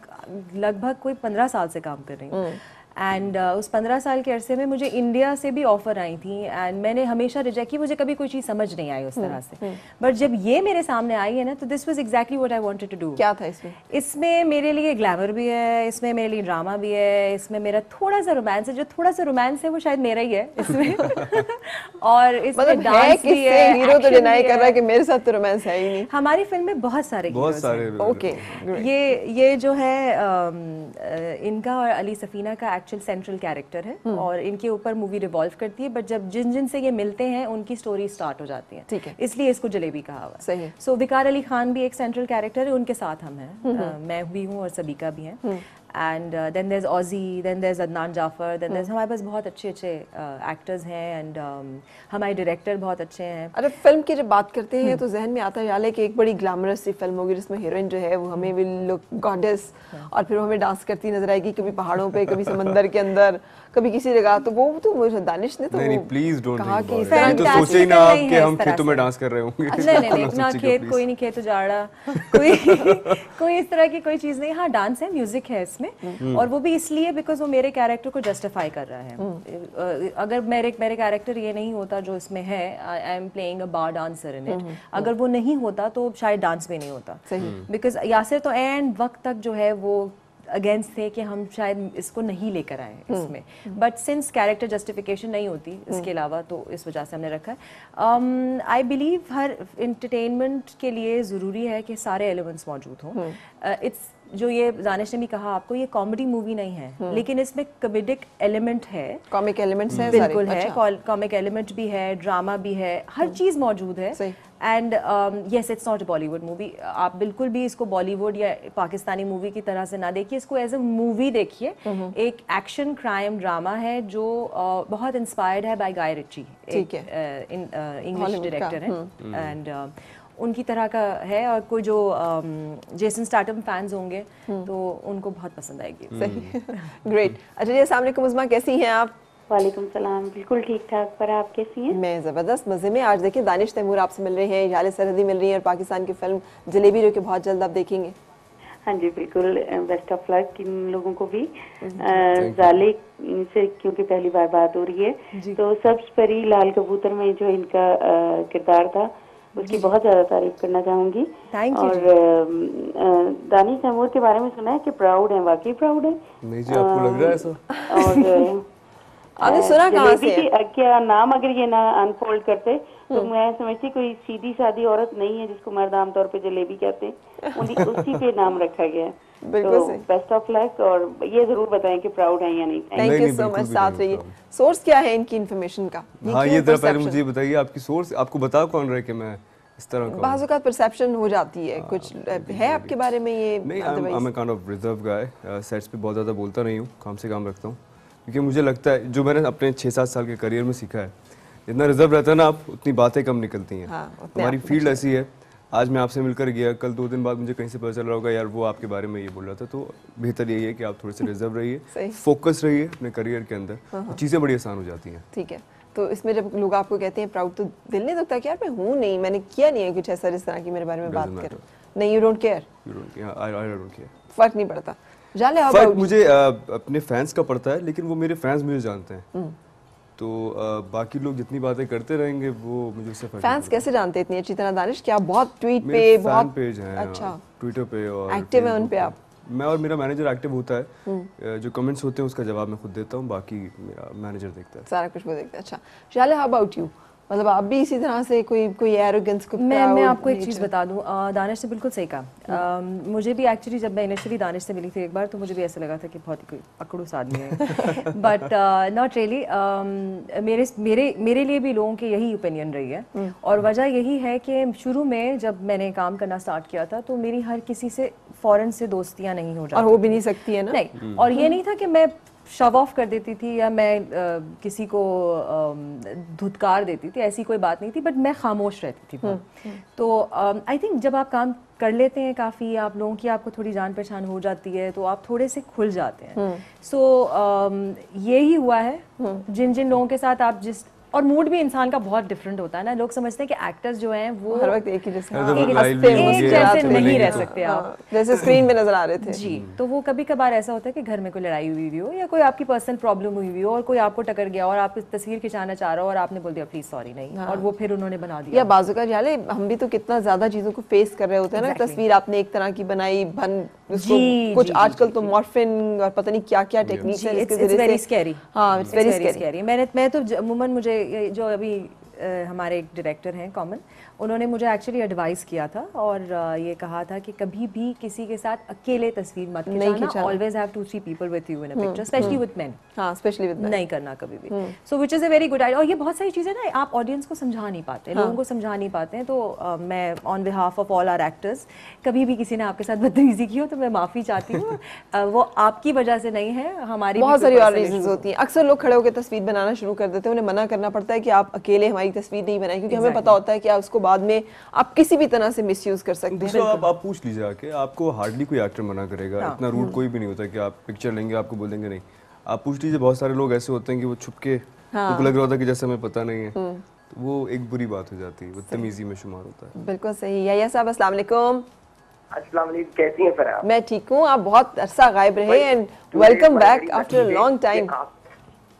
लगभग कोई पंद्रह साल से काम कर रही हूँ हम्म। एंड uh, उस पंद्रह साल के अरसे में मुझे इंडिया से भी ऑफर आई थी एंड मैंने हमेशा रिजेक्ट की मुझे कभी कोई चीज़ समझ नहीं आई उस हम्म, तरह से बट हम्म। जब ये मेरे सामने आई है ना तो this was exactly what I wanted to do क्या था इसमें इसमें मेरे लिए ग्लैमर भी है इसमें मेरे लिए ड्रामा भी है इसमें मेरा थोड़ा सा रोमांस है जो थोड़ा सा रोमांस है वो शायद मेरा ही है इसमें और इसमें मतलब डांस भी है हीरो तो डिनाई कर रहा है कि मेरे साथ तो रोमांस है ही नहीं हमारी फिल्म में बहुत सारे बहुत सारे ओके ये ये जो है um, इनका और अली सफीना का एक्चुअल सेंट्रल कैरेक्टर है hmm. और इनके ऊपर मूवी रिवॉल्व करती है बट जब जिन जिन से ये मिलते हैं उनकी स्टोरी स्टार्ट हो जाती है ठीक है इसलिए इसको जलेबी कहा हुआ सही है सो so, विकार अली खान भी एक सेंट्रल कैरेक्टर है उनके साथ हम हैं hmm, hmm. मैं भी हूँ और सबीका भी है एंड देन देर ऑजी then there Adnan Jafar then there हमारे पास बहुत अच्छे अच्छे एक्टर्स uh, हैं एंड um, हमारे डायरेक्टर बहुत अच्छे हैं अरे फिल्म की जब बात करते हैं hmm. तो जहन में आता है याल है कि एक बड़ी ग्लैमरस सी फिल्म होगी जिसमें हीरोइन जो है वो हमें विल लुक गॉडेस और फिर वो हमें डांस करती नजर आएगी कभी पहाड़ों पर कभी समंदर के अंदर कभी किसी ने कहा तो वो तो मुझे दानिश ने तो नहीं प्लीज डोंट कहा कि तो सोचे ही ना आप कि हम खेतों में डांस कर रहे होंगे नहीं नहीं नहीं, ना खेत कोई नहीं खेत उजाड़ा कोई कोई इस तरह की कोई चीज नहीं हाँ डांस है म्यूजिक है इसमें हम्म। और वो भी इसलिए बिकॉज वो मेरे कैरेक्टर को जस्टिफाई कर रहा है हम्म। अगर मेरे मेरे कैरेक्टर ये नहीं होता जो इसमें है I am playing a bar dancer in it अगर वो नहीं होता तो शायद डांस भी नहीं होता सही बिकॉज यासिर तो एंड वक्त तक जो है वो अगेंस्ट थे कि हम शायद इसको नहीं लेकर आए हम्म। इसमें बट सिंस कैरेक्टर जस्टिफिकेशन नहीं होती हम्म। इसके अलावा तो इस वजह से हमने रखा है आई um, बिलीव हर इंटरटेनमेंट के लिए ज़रूरी है कि सारे एलिमेंट्स मौजूद हों इट्स हम्म। uh, जो ये दानिश ने भी कहा आपको ये कॉमेडी मूवी नहीं है हम्म। लेकिन इसमें कॉमेडिक एलिमेंट है कॉमिक एलिमेंट है बिल्कुल है कॉमिक अच्छा। एलिमेंट भी है ड्रामा भी है हर हम्म। चीज मौजूद है and yes it's not Bollywood movie आप बिल्कुल भी इसको बॉलीवुड या पाकिस्तानी मूवी की तरह से ना देखिए इसको एज ए मूवी देखिए हम्म। एक एक्शन क्राइम ड्रामा है जो uh, बहुत इंस्पायर्ड है बाय गाय रिची ठीक है इंग्लिश uh, डायरेक्टर uh, है एंड उनकी तरह का है और कोई जो जेसन स्टार्टअप फैंस होंगे हम्म। तो उनको बहुत पसंद आएगी हम्म। सही ग्रेट अच्छा जी असल कैसी हैं आप वालेकुम सलाम बिल्कुल ठीक ठाक पर आप कैसी हैं मैं ज़बरदस्त मज़े में आज देखिए दानिश तैमूर आपसे मिल रहे हैं याले सरहदी मिल रही है और पाकिस्तान की फिल्म जलेबी जो कि बहुत जल्द आप देखेंगे हाँ जी बिल्कुल बेस्ट ऑफ लक इन लोगों को भी हम्म। जाले से क्योंकि पहली बार बात हो रही है तो सबसे परी लाल कबूतर में जो इनका किरदार था उसकी बहुत ज़्यादा तारीफ करना चाहूंगी और दानी महमूद के बारे में सुना है कि प्राउड है वाकई प्राउड है और सुना से क्या नाम अगर ये ना अनफोल्ड करते तो हम्म। मैं समझती कोई सीधी सादी औरत नहीं है जिसको मर्द आमतौर पे जलेबी कहते हैं उसी पे नाम रखा गया है बिल्कुल बेस्ट ऑफ लक और ये जरूर बताएं कि प्राउड हैं या नहीं थैंक यू सो मच साथ रहिए सोर्स क्या है इनकी का हाँ ये जरा पहले मुझे बताइए आपकी सोर्स आपको बता कौन रहे कि मैं इस तरह का का परसेप्शन हो जाती है हाँ, कुछ है आपके बारे में ये नहीं kind of reserve guy sets पे बहुत ज़्यादा बोलता नहीं हूँ काम से काम रखता हूँ क्योंकि मुझे लगता है जो मैंने अपने छः सात साल के करियर में सीखा है जितना रिजर्व रहता है ना आप उतनी बातें कम निकलती हैं हाँ, हमारी फील्ड ऐसी है आज मैं आपसे मिलकर गया कल दो दिन बाद मुझे कहीं से पता चल रहा होगा यार वो आपके बारे में ये बोल रहा था तो बेहतर यही है कि आप थोड़े से रिजर्व रहिए फोकस रहिए अपने करियर के अंदर हाँ, हाँ। चीज़ें बड़ी आसान हो जाती हैं ठीक है तो इसमें जब लोग आपको कहते हैं प्राउड तो दिल नहीं दुखता कि यार मैं हूँ नहीं मैंने किया नहीं है कुछ ऐसा जिस तरह की मेरे बारे में बात कर नहीं you don't care you don't don't care care I फर्क नहीं पड़ता मुझे अपने फैंस का पड़ता है लेकिन वो मेरे फैंस मुझे जानते हैं हम्म। तो आ, बाकी लोग जितनी बातें करते रहेंगे वो मुझे उससे फैंस कैसे जानते इतनी अच्छी तरह दानिश कि आप बहुत ट्वीट पे बहुत पेज हैं अच्छा ट्विटर पे और एक्टिव है उन पे आप मैं और मेरा मैनेजर एक्टिव होता है हम्म। जो कमेंट्स होते हैं उसका जवाब मैं खुद देता हूँ बाकी मेरा मैनेजर देखता है सारा कुछ वो देखता है अच्छा शाले हाउ अबाउट यू मतलब आप भी इसी तरह से कोई कोई एरोगेंस को मैं मैं आपको एक चीज़ बता दूं दानिश ने बिल्कुल सही कहा मुझे भी एक्चुअली जब मैं इनिशियली दानिश से मिली थी एक बार तो मुझे भी ऐसा लगा था कि बहुत ही कोई अकड़ूस आदमी है बट नॉट रियली मेरे मेरे मेरे लिए भी लोगों की यही ओपिनियन रही है हम्म। और वजह यही है कि शुरू में जब मैंने काम करना स्टार्ट किया था तो मेरी हर किसी से फ़ौरन से दोस्तियाँ नहीं हो जाती और हो भी नहीं सकती है ना नहीं हम्म। और ये नहीं था कि मैं शव ऑफ कर देती थी या मैं आ, किसी को धुतकार देती थी ऐसी कोई बात नहीं थी बट मैं खामोश रहती थी हम्म, हम्म। तो आई थिंक जब आप काम कर लेते हैं काफ़ी आप लोगों की आपको थोड़ी जान पहचान हो जाती है तो आप थोड़े से खुल जाते हैं सो हम्म। so, ये ही हुआ है जिन जिन लोगों के साथ आप जिस और मूड भी इंसान का बहुत डिफरेंट होता है ना लोग समझते हैं कि एक्टर्स जो हैं वो हर वक्त एक ही जैसे हाँ। जैसे नहीं रह तो। सकते आप हाँ, जैसे स्क्रीन में नजर आ रहे थे जी तो वो कभी कभार ऐसा होता है कि घर में कोई लड़ाई हुई हुई हो या कोई आपकी पर्सनल प्रॉब्लम हुई हुई हो और कोई आपको टकर गया और आप तस्वीर खिंचाना चाह रहे हो और आपने बोल दिया प्लीज सॉरी नहीं हाँ। और वो फिर उन्होंने बना दिया या बाजू का हम भी तो कितना ज्यादा चीजों को फेस कर रहे होते हैं ना तस्वीर आपने एक तरह की बनाई भन कुछ आजकल तो मॉर्फिन और पता नहीं क्या क्या टेक्निक है मैंने मैं तो अमूमन मुझे जो अभी हमारे एक डायरेक्टर हैं कॉमन उन्होंने मुझे एक्चुअली एडवाइस किया था और ये कहा था कि कभी भी किसी के साथ अकेले तस्वीर मत खिंचाना always have two three people with you in a picture specially with men हां स्पेशली विद नहीं करना कभी भी so which is a very good idea और ये बहुत सारी चीजें ना आप ऑडियंस को समझा नहीं पाते हाँ. लोगों को समझा नहीं पाते हैं तो uh, मैं on behalf of all our actors कभी भी किसी ने आपके साथ बदतमीजी की हो तो मैं माफी चाहती हूँ वो आपकी वजह से नहीं है हमारी बहुत सारी और रीजंस होती हैं अक्सर लोग खड़े होकर तस्वीर बनाना शुरू कर देते हैं उन्हें मना करना पड़ता है कि आप अकेले हमारी तस्वीर नहीं बनाए क्योंकि हमें पता होता है कि आप उसको बाद में आप किसी भी तरह से मिसयूज कर सकते हैं आप, आप पूछ लीजिए आके आपको हार्डली कोई एक्टर मना करेगा हाँ। इतना रूट हम्म। कोई भी नहीं होता कि आप पिक्चर लेंगे आपको बोलेंगे नहीं आप पूछ लीजिए बहुत सारे लोग ऐसे होते हैं कि वो छुपके हाँ। लग रहा होता है कि जैसे हमें पता नहीं है हम्म। तो वो एक बुरी बात हो जाती है तमीजी में शुमार होता है बिल्कुल सही है या साहब असला कैसी हैं मैं ठीक हूँ आप बहुत अरसा गायब रहे and welcome back after long time आप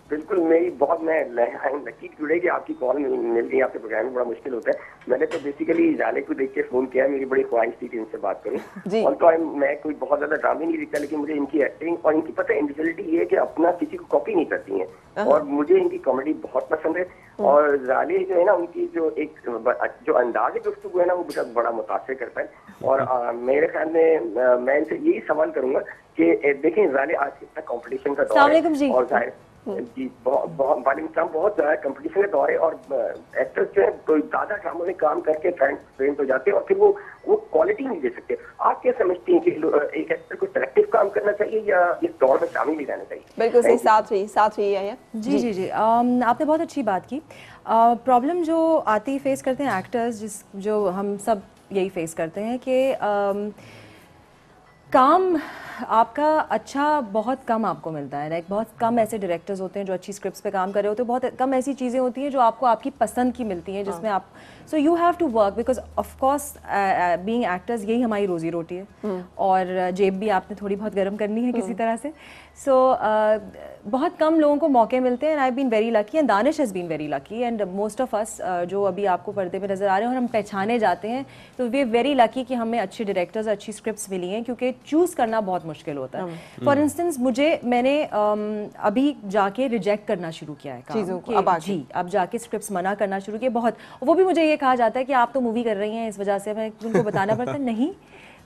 बिल्कुल मेरी बहुत मैं आई एम लकी जुड़े कि आपकी कॉल मिल रही आपके प्रोग्राम में बड़ा मुश्किल होता है मैंने तो बेसिकली जाले को देख के फोन किया मेरी बड़ी ख्वाहिश थी कि इनसे बात करूँ और तो मैं कोई बहुत ज्यादा ड्रामे नहीं देखता लेकिन मुझे इनकी एक्टिंग और इनकी पता इंडिविजुअलिटी ये है कि अपना किसी को कॉपी नहीं करती है हाँ। और मुझे इनकी कॉमेडी बहुत पसंद है हाँ। और जाले जो है ना उनकी जो एक जो अंदाज गुफ्तु है ना वो बड़ा मुतासर करता है हाँ। और मेरे ख्याल में मैं इनसे यही सवाल करूंगा कि देखें इसराइल आज कितना कॉम्पिटिशन का दौर है जी। और जाहिर हम्म। जी बहुत वालिंग ट्रम्प बहुत ज्यादा कॉम्पिटिशन का दौर है और एक्टर्स जो है तो ज्यादा ड्रामों में काम करके फ्रेंड हो जाते हैं और फिर वो वो क्वालिटी नहीं दे सकते आप क्या समझती हैं कि एक एक्टर को सेलेक्टिव काम करना चाहिए या इस दौर में शामिल ही रहना चाहिए बिल्कुल सही साथ ही साथ ही है जी जी जी आपने बहुत अच्छी बात की प्रॉब्लम जो आती फेस करते हैं एक्टर्स जिस जो हम सब यही फेस करते हैं कि काम आपका अच्छा बहुत कम आपको मिलता है लाइक बहुत कम ऐसे डायरेक्टर्स होते हैं जो अच्छी स्क्रिप्ट्स पे काम कर रहे होते हैं बहुत कम ऐसी चीज़ें होती हैं जो आपको आपकी पसंद की मिलती हैं जिसमें हाँ। आप so you have to work because of course being actors यही हमारी रोजी रोटी है hmm. और जेब भी आपने थोड़ी बहुत गर्म करनी है किसी हम्म। तरह से सो so, uh, बहुत कम लोगों को मौके मिलते हैं and I been very lucky and Danish has been very lucky and most of us जो अभी आपको पर्दे पर नज़र आ रहे हैं और हम पहचाने जाते हैं तो वी वेरी लकी कि हमें अच्छे डायरेक्टर्स अच्छी स्क्रिप्ट मिली हैं क्योंकि चूज़ करना बहुत मुश्किल होता है फॉर हाँ। Instance hmm. मुझे मैंने अभी जाके रिजेक्ट करना शुरू किया है चीज़ों को अब जी अब जाके स्क्रिप्ट मना करना शुरू किया बहुत वो भी मुझे ये कहा जाता है कि आप तो मूवी कर रही हैं इस वजह से मैं उनको बताना पड़ता नहीं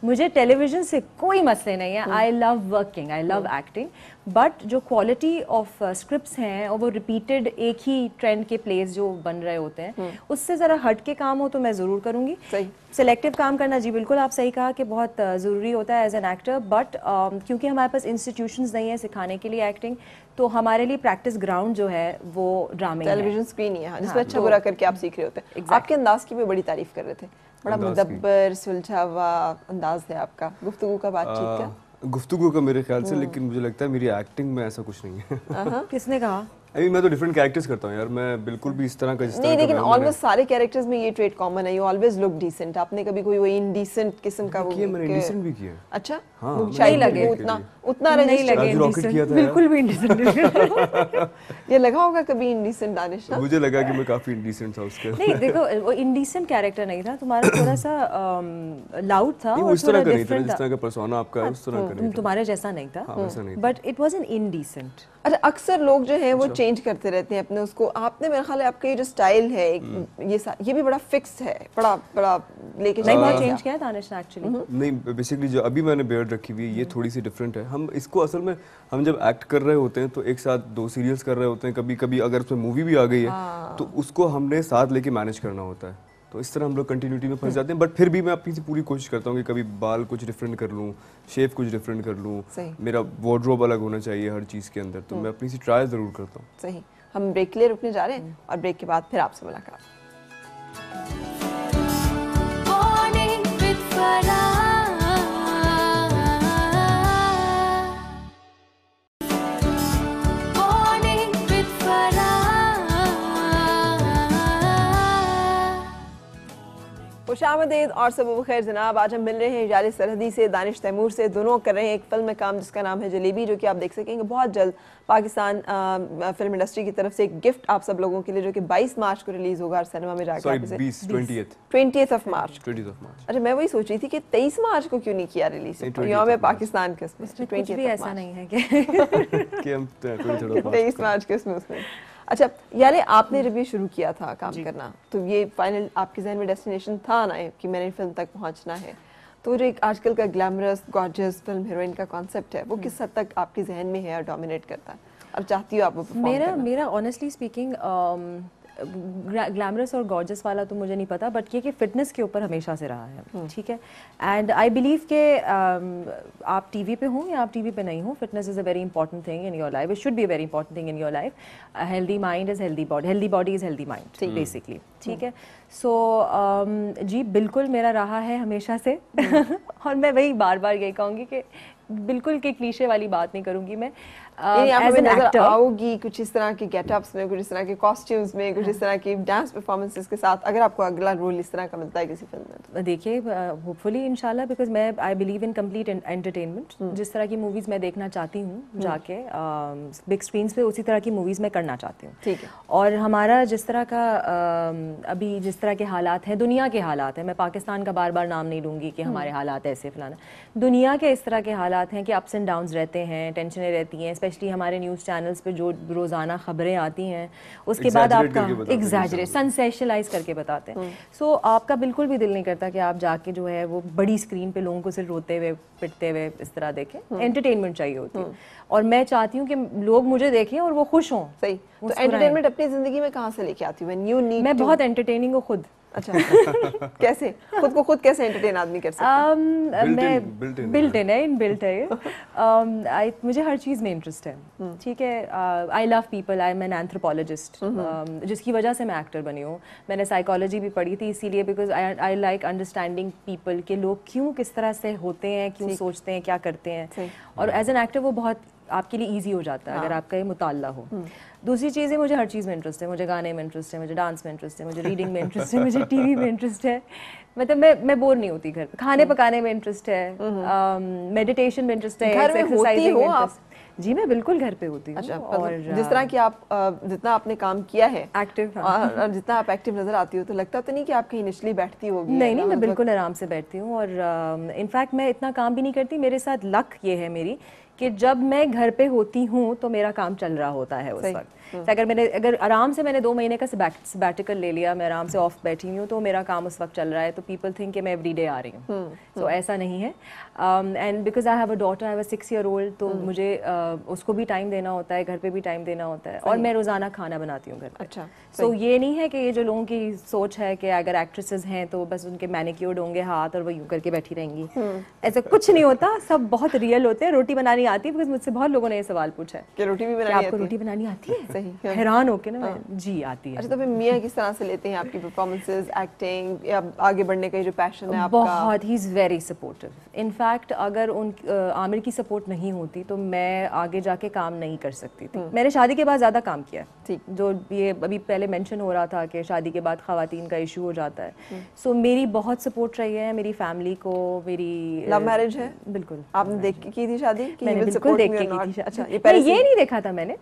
मुझे टेलीविजन से कोई मसले नहीं है I love working I love acting but जो क्वालिटी ऑफ स्क्रिप्ट्स हैं और वो रिपीटेड एक ही ट्रेंड के प्लेस जो बन रहे होते हैं हम्म। उससे ज़रा हट के काम हो तो मैं ज़रूर करूँगी सेलेक्टिव काम करना जी बिल्कुल आप सही कहा कि बहुत uh, ज़रूरी होता है एज एन एक्टर बट क्योंकि हमारे पास इंस्टीट्यूशन नहीं है सिखाने के लिए एक्टिंग तो हमारे लिए प्रैक्टिस ग्राउंड जो है वो ड्रामे टेलीविजन स्क्रीन ही है हाँ, जिसमें हाँ, अच्छा बुरा करके आप सीख रहे होते हैं आपके अंदाज की भी बड़ी तारीफ कर रहे थे बड़ा मुदबर सुलझा हुआ अंदाज है आपका गुफ्तु का बातचीत का गुफ्तु का मेरे ख्याल से हम्म। लेकिन मुझे लगता है मेरी एक्टिंग में ऐसा कुछ नहीं है किसने कहा आई I मैं तो डिफरेंट कैरेक्टर्स करता हूं यार मैं बिल्कुल भी इस तरह का तरह नहीं लेकिन ऑलमोस्ट सारे कैरेक्टर्स में ये ट्रेट कॉमन है यू ऑलवेज लुक डीसेंट आपने कभी कोई वही इनडीसेंट किस्म का वो किया मैंने डिसेंट भी किया अच्छा हाँ, नहीं लगे उतना उतना नहीं लगे बिल्कुल भी इनडीसेंट ये लगा होगा कभी इनडीसेंट दानिश मुझे लगा कि मैं काफी इनडीसेंट था उसके नहीं देखो वो इनडीसेंट कैरेक्टर नहीं था तुम्हारा थोड़ा सा लाउड था और थोड़ा डिफरेंट था जिस तरह का पर्सोना आपका उस तरह का अच्छा, नहीं तुम्हारे जैसा नहीं था but it was an indecent अच्छा अक्सर लोग जो हैं वो चेंज करते रहते हैं अपने उसको आपने मेरे ख्याल आपका ये जो स्टाइल है हम्म। ये ये भी बड़ा फिक्स है बड़ा बड़ा लेकिन नहीं बहुत चेंज किया था अनिश एक्चुअली नहीं बेसिकली जो अभी मैंने बियर्ड रखी हुई है ये हम्म। थोड़ी सी डिफरेंट है हम इसको असल में हम जब एक्ट कर रहे होते हैं तो एक साथ दो सीरियल्स कर रहे होते हैं कभी कभी अगर उसमें मूवी भी आ गई है हाँ। तो उसको हमने साथ लेके मैनेज करना होता है तो इस तरह हम लोग कंटिन्यूटी में फंस जाते हैं बट फिर भी मैं अपनी से पूरी कोशिश करता हूँ कि कभी बाल कुछ डिफरेंट कर लूँ शेप कुछ डिफरेंट कर लूँ मेरा वार्ड्रोब अलग होना चाहिए हर चीज़ के अंदर तो हम्म। मैं अपनी से ट्राई ज़रूर करता हूँ सही हम ब्रेक के लिए रुकने जा रहे हैं और ब्रेक के बाद फिर आपसे मुलाकात खुश आमदेद और सब खैर जनाब आज हम मिल रहे हैं यार सरहदी से दानिश तैमूर से दोनों कर रहे हैं एक फिल्म में काम जिसका नाम है जलेबी जो कि आप देख सकेंगे बहुत जल्द पाकिस्तान फिल्म इंडस्ट्री की तरफ से एक गिफ्ट आप सब लोगों के लिए जो कि 22 मार्च को रिलीज होगा सिनेमा में जाकर अच्छा मैं वही सोच रही थी कि तेईस मार्च को क्यों नहीं किया रिलीज योम पाकिस्तान क्रिसमस ऐसा नहीं है तेईस मार्च क्रिसमस में अच्छा यानी आपने रिव्यू शुरू किया था काम करना तो ये फाइनल आपके जहन में डेस्टिनेशन था ना कि मैंने फिल्म तक पहुंचना है तो जो एक आजकल का ग्लैमरस गॉर्जियस फिल्म हीरोइन का कॉन्सेप्ट है वो हम्म। किस हद तक आपके जहन में है और डोमिनेट करता है अब चाहती हो आप मेरा मेरा ऑनेस्टली स्पीकिंग ग्लैमरस और गॉर्जस वाला तो मुझे नहीं पता बट ये कि फ़िटनेस के ऊपर हमेशा से रहा है हम्म। ठीक है एंड आई बिलीव के आप टीवी पे हों या आप टीवी पे नहीं हों fitness is a very important thing in your life it should be a very important thing in your life healthy mind is healthy body healthy body is healthy mind basically ठीक है सो um, जी बिल्कुल मेरा रहा है हमेशा से और मैं वही बार बार यही कहूँगी कि बिल्कुल के क्लीशे वाली बात नहीं करूँगी मैं आओगी um, कुछ इस तरह के गेटअप्स में कुछ इस तरह के कॉस्ट्यूम्स में कुछ इस तरह की डांस परफॉर्मेंसेस के साथ अगर आपको अगला रोल इस तरह का मिलता है किसी फिल्म में तो। देखिए होपफुली बिकॉज मैं आई बिलीव इन एंटरटेनमेंट जिस तरह की मूवीज़ मैं देखना चाहती हूँ हम्म। जाके बिग स्क्रीन पे उसी तरह की मूवीज़ मैं करना चाहती हूँ ठीक है और हमारा जिस तरह का अभी जिस तरह के हालात हैं दुनिया के हालात हैं मैं पाकिस्तान का बार बार नाम नहीं लूंगी कि हमारे हम्म। हालात ऐसे फलाना दुनिया के इस तरह के हालात हैं कि अप्स एंड डाउन रहते हैं टेंशनें रहती हैं स्पेशली हमारे न्यूज़ चैनल्स पे जो रोज़ाना ख़बरें आती हैं उसके बाद आपका एग्जैजरेट सनसेशलाइज करके बताते हैं सो हम्म। so, आपका बिल्कुल भी दिल नहीं करता कि आप जाके जो है वो बड़ी स्क्रीन पे लोगों को सिर्फ रोते हुए पिटते हुए इस तरह देखें एंटरटेनमेंट हम्म। चाहिए होती है हम्म। और मैं चाहती हूँ कि लोग मुझे देखें और वो खुश हों सही तो एंटरटेनमेंट अपनी ज़िंदगी में कहाँ से लेके आती हूँ मैं बहुत एंटरटेनिंग हूँ खुद अच्छा कैसे खुद को खुद कैसे एंटरटेन आदमी कर सकता um, मैं बिल्ट इन हाँ। है इन बिल्ट है um, मुझे हर चीज़ में इंटरेस्ट है हम्म। ठीक है I love people I am an anthropologist जिसकी वजह से मैं एक्टर बनी हूँ मैंने साइकोलॉजी भी पढ़ी थी इसीलिए because I like understanding people के लोग क्यों किस तरह से होते हैं क्यों सोचते हैं क्या करते हैं और एज एन एक्टर वो बहुत आपके लिए ईजी हो जाता है हाँ। अगर आपका ये मुताला हो हम्म। दूसरी चीज़ है मुझे हर चीज़ में इंटरेस्ट है मुझे गाने में इंटरेस्ट है मुझे डांस में इंटरेस्ट है मुझे रीडिंग में इंटरेस्ट है मुझे टीवी में इंटरेस्ट है मतलब मैं मैं बोर नहीं होती घर खाने हम्म। पकाने में इंटरेस्ट है मेडिटेशन हम्म। um, में इंटरेस्ट है एक्सरसाइज जी मैं बिल्कुल घर पे होती हूँ अच्छा, और मतलब um, जिस तरह की आप जितना आपने काम किया है एक्टिव हाँ। और जितना आप एक्टिव नजर आती हो तो लगता तो नहीं कि आप कहीं निचली बैठती होगी नहीं नहीं मैं मतलब बिल्कुल आराम से बैठती हूँ और इनफैक्ट um, मैं इतना काम भी नहीं करती मेरे साथ लक ये है मेरी कि जब मैं घर पे होती हूँ तो मेरा काम चल रहा होता है उस वक्त हम्म। तो अगर मैंने अगर आराम से मैंने दो महीने का सबैटिकल ले लिया मैं आराम से ऑफ बैठी हूँ तो मेरा काम उस वक्त चल रहा है तो पीपल थिंक कि मैं एवरी डे आ रही हूँ सो हम्म, हम्म। ऐसा नहीं है and because I have a daughter I have six year old तो मुझे उसको भी टाइम देना होता है घर पर भी टाइम देना होता है और मैं रोज़ाना खाना बनाती हूँ घर पर अच्छा सो ये नहीं है कि ये जो लोगों की सोच है कि अगर एक्ट्रेसेस हैं तो बस उनके मैनिक्योर्ड होंगे हाथ और वो यूँ करके बैठी रहेंगी ऐसा कुछ नहीं होता सब बहुत रियल होते हैं रोटी बनानी आती है बिकॉज मुझसे बहुत लोगों ने ये सवाल पूछा है कि रोटी भी बनानी आपको रोटी बनानी आती है सही हैरान होके ना हाँ। जी आती अच्छा, है अच्छा तो फिर मियाँ किस तरह से लेते हैं आपकी परफॉर्मेंसेज एक्टिंग या आगे बढ़ने का जो पैशन है आपका बहुत ही इज़ वेरी सपोर्टिव इनफैक्ट अगर उन आमिर की सपोर्ट नहीं होती तो मैं आगे जाके काम नहीं कर सकती थी हम्म। मैंने शादी के बाद ज़्यादा काम किया ठीक जो ये अभी पहले मैंशन हो रहा था कि शादी के बाद खातन का इशू हो जाता है सो हम्म। मेरी बहुत सपोर्ट रही है मेरी फैमिली को मेरी लव मैरिज है बिल्कुल आपने देख की थी शादी मैंने बिल्कुल देख के की थी अच्छा ये नहीं देखा था मैंने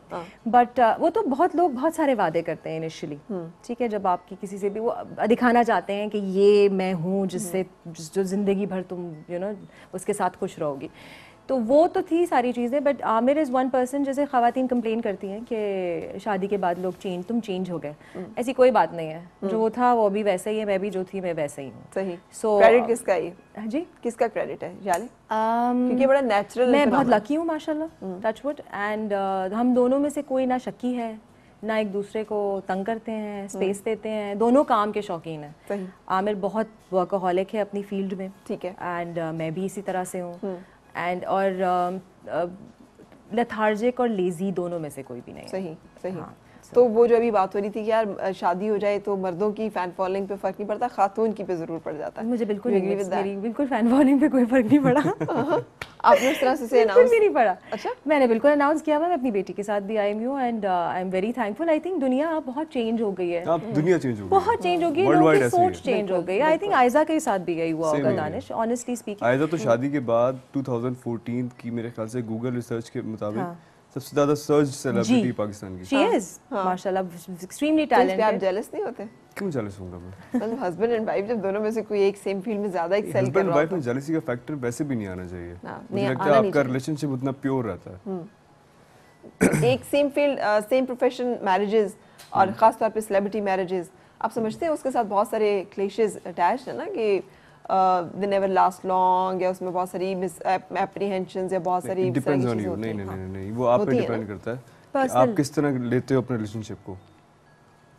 बट हाँ। वो वो तो बहुत लोग बहुत सारे वादे करते हैं इनिशियली हम्म। ठीक है जब आपकी किसी से भी वो दिखाना चाहते हैं कि ये मैं हूँ जिससे जो जिंदगी भर तुम यू you नो know, उसके साथ खुश रहोगी तो वो तो थी सारी चीज़ें but Aamir is one person जैसे खातन कंप्लेन करती हैं कि शादी के बाद लोग चेंज तुम चेंज हो गए हम्म। ऐसी कोई बात नहीं है हम्म। जो था वो भी वैसा ही है मैं भी जो थी मैं वैसा ही हूँ सही सो so, क्रेडिट uh, किसका ये हाँ जी किसका क्रेडिट है जाले um, क्योंकि बड़ा नेचुरल मैं बहुत लकी हूँ माशाल्लाह टचवुड हम्म। एंड uh, हम दोनों में से कोई ना शक्की है ना एक दूसरे को तंग करते हैं स्पेस देते हैं दोनों काम के शौकीन हैं आमिर बहुत वर्कोहलिक है अपनी फील्ड में ठीक है एंड uh, मैं भी इसी तरह से हूँ एंड और लथार्जिक और लेज़ी दोनों में से कोई भी नहीं सही सही हाँ तो वो जो अभी बात हो रही थी कि यार शादी हो जाए तो मर्दों की फैन फॉलोइंग पे फर्क नहीं पड़ता खातून की पे जरूर पड़ जाता है मुझे बिल्कुल बिल्कुल फैन फॉलोइंग पे कोई फर्क नहीं पड़ा uh-huh. आपने उस तरह से से अनाउंस नहीं पड़ा अच्छा मैंने बिल्कुल अनाउंस किया मैं अपनी बेटी के साथ भी आई हूँ and I am very thankful I think दुनिया बहुत चेंज हो गई है दुनिया चेंज हो गई बहुत चेंज हो गई है लोगों की सोच चेंज हो गई आई थिंक आयजा के साथ भी यही हुआ होगा दानिश ऑनेस्टली स्पीकिंग आयजा तो hmm. शादी के बाद 2014 की मेरे ख्याल से गूगल रिसर्च के मुताबिक हाँ। सबसे तो ज्यादा सर्ज सेलिब्रिटी पाकिस्तान की शी इज हाँ। हाँ। माशाल्लाह एक्सट्रीमली तो टैलेंटेड आप जेलस नहीं होते क्यों जेलस होऊंगा मैं मतलब हस्बैंड एंड वाइफ जब दोनों में से कोई एक सेम फील्ड में ज्यादा एक्सेल कर रहा है हस्बैंड वाइफ में जेलसी का फैक्टर वैसे भी नहीं आना चाहिए हाँ, मुझे लगता है आपका रिलेशनशिप उतना प्योर रहता है हम्म। एक same field same profession marriages और हम्म। खासतौर पे सेलिब्रिटी मैरिजेस आप समझते हैं उसके साथ बहुत सारे क्लेशेस अटैच है ना कि दे नेवर लास्ट लॉन्ग या उसमें बहुत सारी एप्रीहेंशन या बहुत सारी डिपेंड्स ऑन यू नहीं हाँ। नहीं नहीं वो आप पे डिपेंड करता है आप किस तरह लेते हो अपने रिलेशनशिप को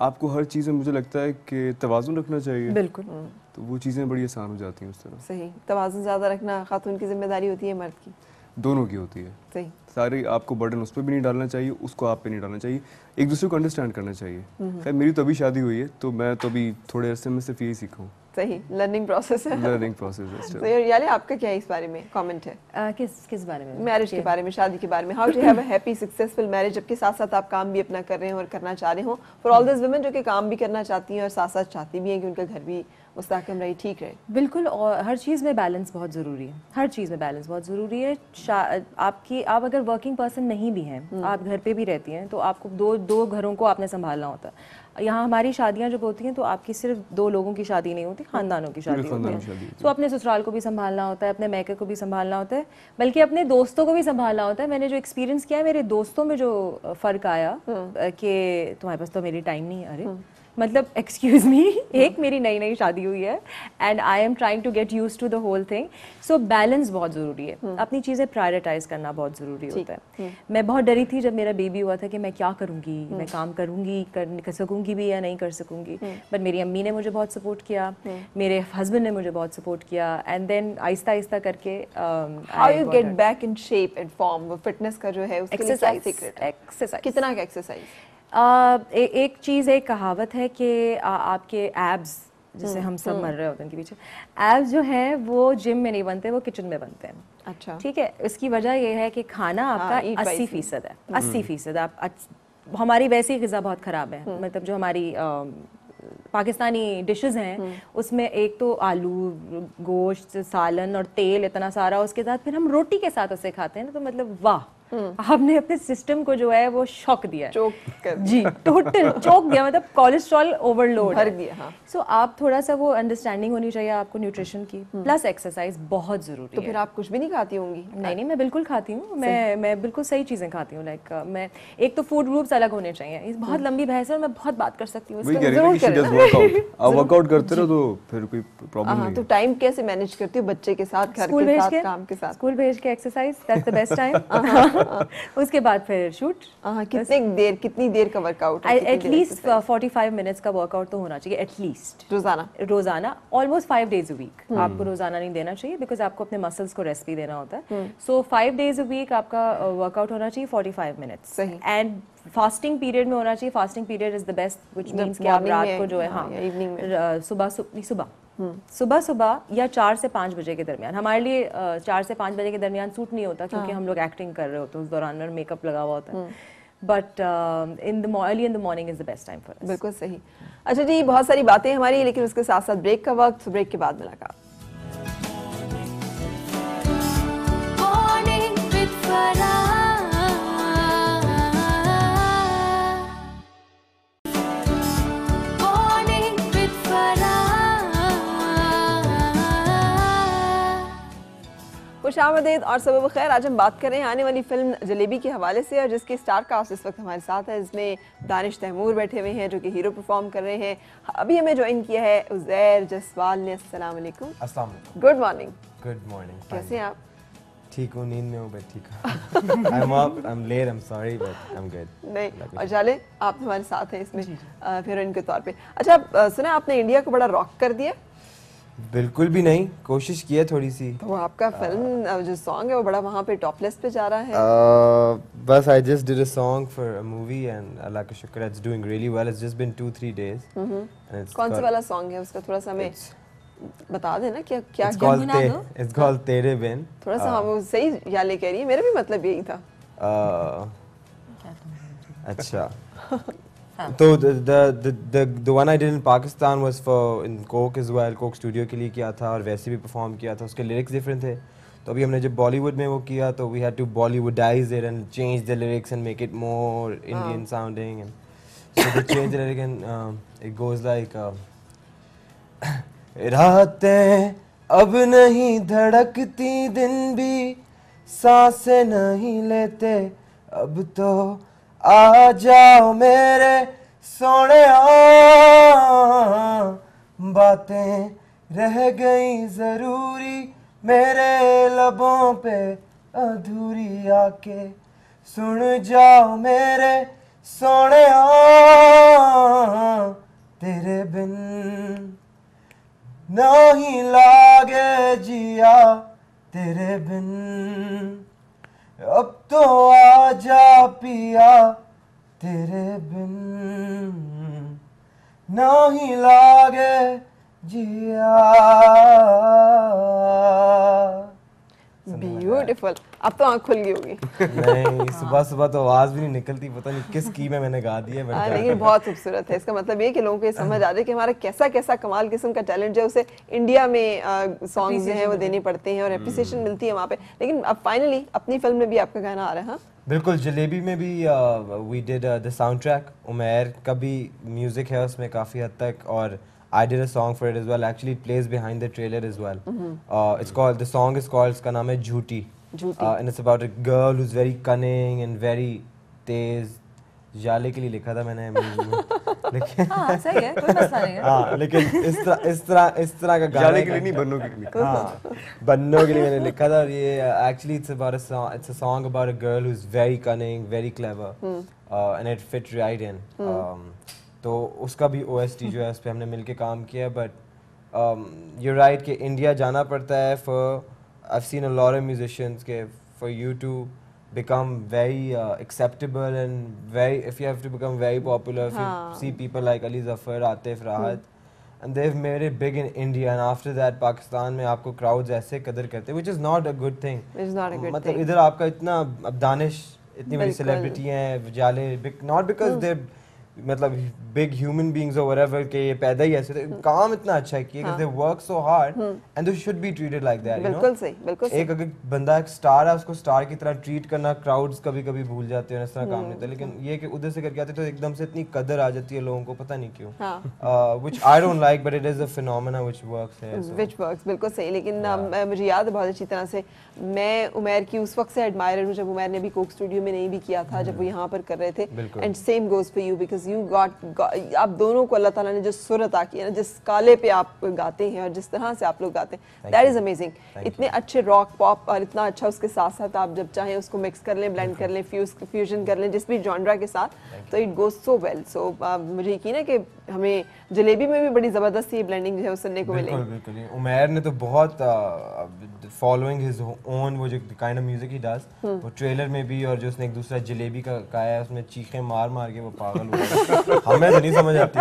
आपको हर चीज़ में मुझे लगता है कि तवाजुन रखना चाहिए बिल्कुल तो वो चीज़ें बड़ी आसान हो जाती हैं उस तरह सही तवाजुन ज़्यादा रखना खातून की जिम्मेदारी होती है मर्द की दोनों की होती है सही सारी आपको बर्डन उस पर भी नहीं डालना चाहिए उसको आप पे नहीं डालना चाहिए एक दूसरे को अंडरस्टैंड करना चाहिए हम्म। खैर मेरी तो अभी शादी हुई है तो मैं तो अभी थोड़े अरसे में सिर्फ यही सीखा हूँ सही लर्निंग प्रोसेस है लर्निंग प्रोसेस है सो याले आपका क्या है इस बारे में कमेंट है uh, किस किस बारे में मैरिज के बारे में शादी के बारे में how to have a happy successful marriage जबकि साथ साथ आप काम भी अपना कर रहे हैं और करना चाह रहे हो फॉर ऑल दिस वुमेन जो कि काम भी करना चाहती हैं और साथ साथ चाहती भी हैं कि उनका घर भी मुस्तकम रहे ठीक रहे बिल्कुल और हर चीज़ में बैलेंस बहुत ज़रूरी है हर चीज़ में बैलेंस बहुत ज़रूरी है आपकी आप अगर वर्किंग पर्सन नहीं भी हैं हम्म। आप घर पे भी रहती हैं तो आपको दो दो घरों को आपने संभालना होता है यहाँ हमारी शादियाँ जब होती हैं तो आपकी सिर्फ दो लोगों की शादी नहीं होती खानदानों की शादी होती है तो अपने ससुराल को भी संभालना होता है अपने मैके को भी संभालना होता है बल्कि अपने दोस्तों को भी संभालना होता है मैंने जो एक्सपीरियंस किया है मेरे दोस्तों में जो फ़र्क आया हम्म। कि तुम्हारे पास तो मेरी टाइम नहीं है अरे हम्म। मतलब एक्सक्यूज मी एक मेरी नई नई शादी हुई है and I am trying to get used to the whole thing so balance बहुत ज़रूरी है हम्म। अपनी चीज़ें प्रायोरिटाइज करना बहुत ज़रूरी होता है मैं बहुत डरी थी जब मेरा बेबी हुआ था कि मैं क्या करूँगी मैं काम करूँगी कर, कर सकूँगी सकूंगी भी या नहीं कर सकूंगी बट हम्म। मेरी अम्मी ने मुझे बहुत सपोर्ट किया हम्म। मेरे हस्बैंड ने मुझे बहुत सपोर्ट किया एंड देन आहिस्ता आहिस्ता करके how you get back in shape and form वो फिटनेस का जो है उसके एक्सरसाइज कितना का uh, एक्सरसाइज एक चीज़ एक कहावत है कि आपके एब्स जिसे हम्म, हम सब मर रहे होते हैं उनके पीछे एब्स जो है वो जिम में नहीं बनते वो किचन में बनते हैं अच्छा ठीक है इसकी वजह ये है कि खाना हाँ, आपका अस्सी फीसद है अस्सी फीसद आप हमारी वैसी गज़ा बहुत ख़राब है हम्म। मतलब जो हमारी आ, पाकिस्तानी डिशेस हैं हम्म। उसमें एक तो आलू गोश्त सालन और तेल इतना सारा उसके साथ फिर हम रोटी के साथ उसे खाते हैं ना तो मतलब वाह आपने हम्म। अपने सिस्टम को जो है वो शॉक दिया चोक कर जी टोटल चोक दिया मतलब कोलेस्ट्रॉल ओवरलोड भर दिया हाँ सो so, आप थोड़ा सा वो अंडरस्टैंडिंग होनी चाहिए आपको न्यूट्रिशन की प्लस हम्म। एक्सरसाइज बहुत जरूरी तो है। फिर आप कुछ भी नहीं खाती होंगी नहीं नहीं मैं बिल्कुल खाती हूँ मैं मैं बिल्कुल सही चीज़ें खाती हूँ लाइक मैं एक तो फूड ग्रुप्स अलग होने चाहिए बहुत हम्म। लंबी बहस है और मैं बहुत बात कर सकती हूँ वर्कआउट करते रहो तो फिर कोई प्रॉब्लम हाँ, नहीं तो टाइम कैसे मैनेज करती हूँ बच्चे के साथ घर के साथ काम के साथ स्कूल भेज के exercise that's the best time उसके बाद फिर शूट हाँ, हाँ, कितने देर कितनी देर का workout at least forty five minutes का वर्कआउट तो होना चाहिए एटलीस्ट रोजाना रोजाना almost five days a week आपको रोजाना नहीं देना चाहिए बिकॉज आपको अपने मसल्स को रेस्ट भी देना होता है so five days a week आपका वर्कआउट uh, होना चाहिए forty five minutes and fasting period में होना चाहिए fasting period is the best which means कि आप रात को जो है हाँ इवनिंग हाँ, सुबह सुबह हम्म। सुबह सुबह या चार से पाँच बजे के दरमियान हमारे लिए चार से पाँच बजे के दरमियान सूट नहीं होता क्योंकि हाँ। हम लोग एक्टिंग कर रहे होते हैं उस दौरान में मेकअप लगा हुआ होता है but in the in the morning is the best time for बिल्कुल सही अच्छा जी बहुत सारी बातें हमारी लेकिन उसके साथ साथ ब्रेक का वक्त ब्रेक के बाद मुलाकात खुश खुशामदेद और सब खैर आज हम बात करें आने वाली फिल्म जलेबी के हवाले से और जिसके स्टार कास्ट इस वक्त हमारे साथ है इसमें दानिश तैमूर बैठे हुए हैं जो कि हीरो परफॉर्म कर रहे हैं अभी हमें ज्वाइन किया है उजैर जसवाल ने अस्सलाम गुड मॉर्निंग गुड मॉर्निंग कैसे हैं आप ठीक हूँ नींद में हाँ। नहीं और जाले आप हमारे साथ हैं इसमें फिर इनके तौर पर अच्छा सुना आपने इंडिया को बड़ा रॉक कर दिया बिल्कुल भी नहीं कोशिश की है थोड़ी सी तो आपका फिल्म uh, जो सॉन्ग है वो बड़ा वहाँ पे टॉपलेस पे जा रहा है uh, बस I just did a song for a movie and अल्लाह का शुक्र it's doing really well it's just been 2 3 days कौन सा वाला सॉन्ग है उसका थोड़ा सा हमें बता देना क्या क्या क्या इट्स कॉल्ड तेरे बिन थोड़ा सा हम सही या ले कह रही है मेरा भी मतलब यही था अच्छा हाँ। तो the one I did in Pakistan was for in Coke is well Coke Studio के लिए किया था और वैसे भी परफॉर्म किया था उसके लिरिक्स डिफरेंट थे तो अभी हमने जब बॉलीवुड में वो किया तो we had to Bollywoodize it and change the lyrics and make it more Indian sounding and so the change the lyric and it goes like रातें अब नहीं धड़कती दिन भी सांसें नहीं लेते अब तो आ जाओ मेरे सोने बातें रह गई जरूरी मेरे लबों पे अधूरी आके सुन जाओ मेरे सोने तेरे बिन ही लागे जिया तेरे बिन अब तो आजा पिया तेरे बिन ना ही लागे जिया ब्यूटीफुल अब तो आंख खुल गई होगी नहीं सुबह सुबह तो आवाज भी नहीं निकलती पता नहीं किस की में मैंने गा दिया हाँ, बट आ, लेकिन बहुत खूबसूरत है इसका मतलब ये कि लोगों को ये समझ आ जाए कि हमारा कैसा कैसा कमाल किस्म का टैलेंट जो है उसे इंडिया में सॉन्ग्स जो है वो देने पड़ते हैं और एप्रिसिएशन हम्म। मिलती है वहाँ पे लेकिन अब फाइनली अपनी फिल्म में भी आपका गाना आ रहा है हाँ? बिल्कुल जलेबी में भी we did the sound track Umer का भी म्यूजिक है उसमें काफ़ी हद तक और I did a song for it as well. Actually, it plays behind the trailer as well. Mm -hmm. uh, it's called the song is called its name is Jhooti. झूठी. Uh, and it's about a girl who's very cunning and very tez. जाले के लिए लिखा था मैंने लेकिन हाँ, सही है कोई मसला नहीं है हाँ, लेकिन इस तरह इस तरह इस तरह का जाले के लिए नहीं बन्नों के लिए हाँ, बन्नों के लिए मैंने लिखा था और ये actually it's about a song it's a song about a girl who is very cunning very clever and it fit right in तो उसका भी ओ एस टी जो है उस पर हमने मिल काम किया बट यू राइट कि इंडिया जाना पड़ता है for I seen a lot musicians के for you to become very acceptable and very if you have to become very popular see people like Ali Zafar Atif Rahat and they've made big in India and after that Pakistan में आपको क्राउड ऐसे कदर करते which is not a good thing मतलब इधर आपका इतना अब दानिश इतनी बड़ी सेलिब्रिटी हैं जाले नॉट बिकॉज देर मतलब बिग ह्यूमन बीइंग्स और व्हाटएवर के ये पैदा ही ऐसे थे हम्म। काम इतना अच्छा है कि they work so hard and they should be treated like that you know बिल्कुल सही बिल्कुल एक अगर बंदा एक स्टार है उसको स्टार की तरह ट्रीट करना क्राउड्स कभी-कभी भूल जाते हैं ऐसा काम हम्म, नहीं था लेकिन ये कि उधर से करके आते तो एकदम से इतनी कदर आ जाती है लोगों को पता नहीं क्यों हां which I don't like but it is a phenomena which works है व्हिच वर्क्स बिल्कुल सही लेकिन मुझे याद है बहुत अच्छी तरह से मैं उमर की उस वक्त से एडमायरर हूं जब उमर ने भी कोक स्टूडियो में नहीं भी किया था जब वो हम्म। यहां पर कर रहे थे and same goes for you because you got आप दोनों को अल्लाह ताला ने जो सुर अता की है ना जिस काले पे आप गाते हैं और जिस तरह से आप लोग गाते हैं दैट इज़ अमेजिंग इतने अच्छे रॉक पॉप और इतना अच्छा उसके साथ साथ आप जब चाहें उसको मिक्स कर लें ब्लेंड कर लें फ्यूज फ्यूजन कर लें जिस भी जॉन्ड्रा के साथ तो it goes so well so मुझे यकीन है कि हमें जलेबी में भी बड़ी ज़बरदस्त ये ब्लेंडिंग जो है वो सुनने को मिलेगी उमेर ने तो बहुत फॉलोइंग हिज ओन वो जो kind of music he does वो ट्रेलर में भी और जो उसने एक दूसरा जलेबी का गाया है उसमें चीखे मार मार के वो पागल हुआ हमें तो नहीं समझ आती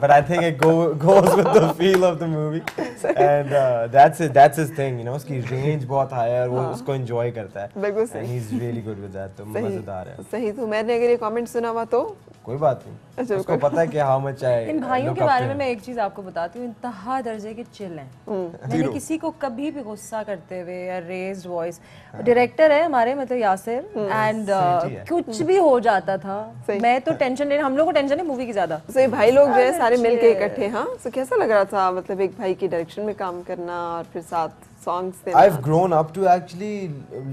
but I think it goes with the feel of the movie and that's it that's his thing you know उसकी रेंज बहुत हाई है और वो हाँ। उसको एंजॉय करता है and he is really good with that तो मजेदार है सही तो मैंने अगर ये कमेंट सुना हुआ तो कोई बात नहीं अच्छा, उसको पता है कि हाँ मैं चाहे इन भाइयों के बारे में मैं एक चीज आपको बताती हूँ इंतहा दर्जे के चिल हैं हम्म। मैंने किसी को कभी भी गुस्सा करते हुए या रेज वॉइस डायरेक्टर है हमारे मतलब यासिर एंड हम्म। uh, कुछ हम्म। भी हो जाता था मैं तो टेंशन ले हम लोग को टेंशन है मूवी की ज्यादा सो भाई लोग जो है सारे मिल के इकट्ठे हाँ सो कैसा लग रहा था मतलब एक भाई की डायरेक्शन में काम करना और फिर साथ songs then I've grown up to actually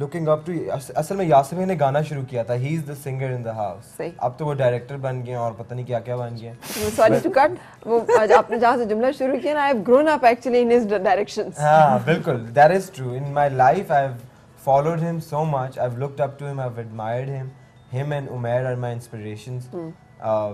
looking up to asal mein yasir bhai ne gana shuru kiya tha he is the singer in the house sahi ab to wo director ban gaye aur pata nahi kya kya ban gaye sorry to cut wo aaj aapne jahan se jumla shuru kiya na i've grown up actually in his directions ha bilkul that is true in my life i've followed him so much I've looked up to him I've admired him him and Umair are my inspirations hmm. uh,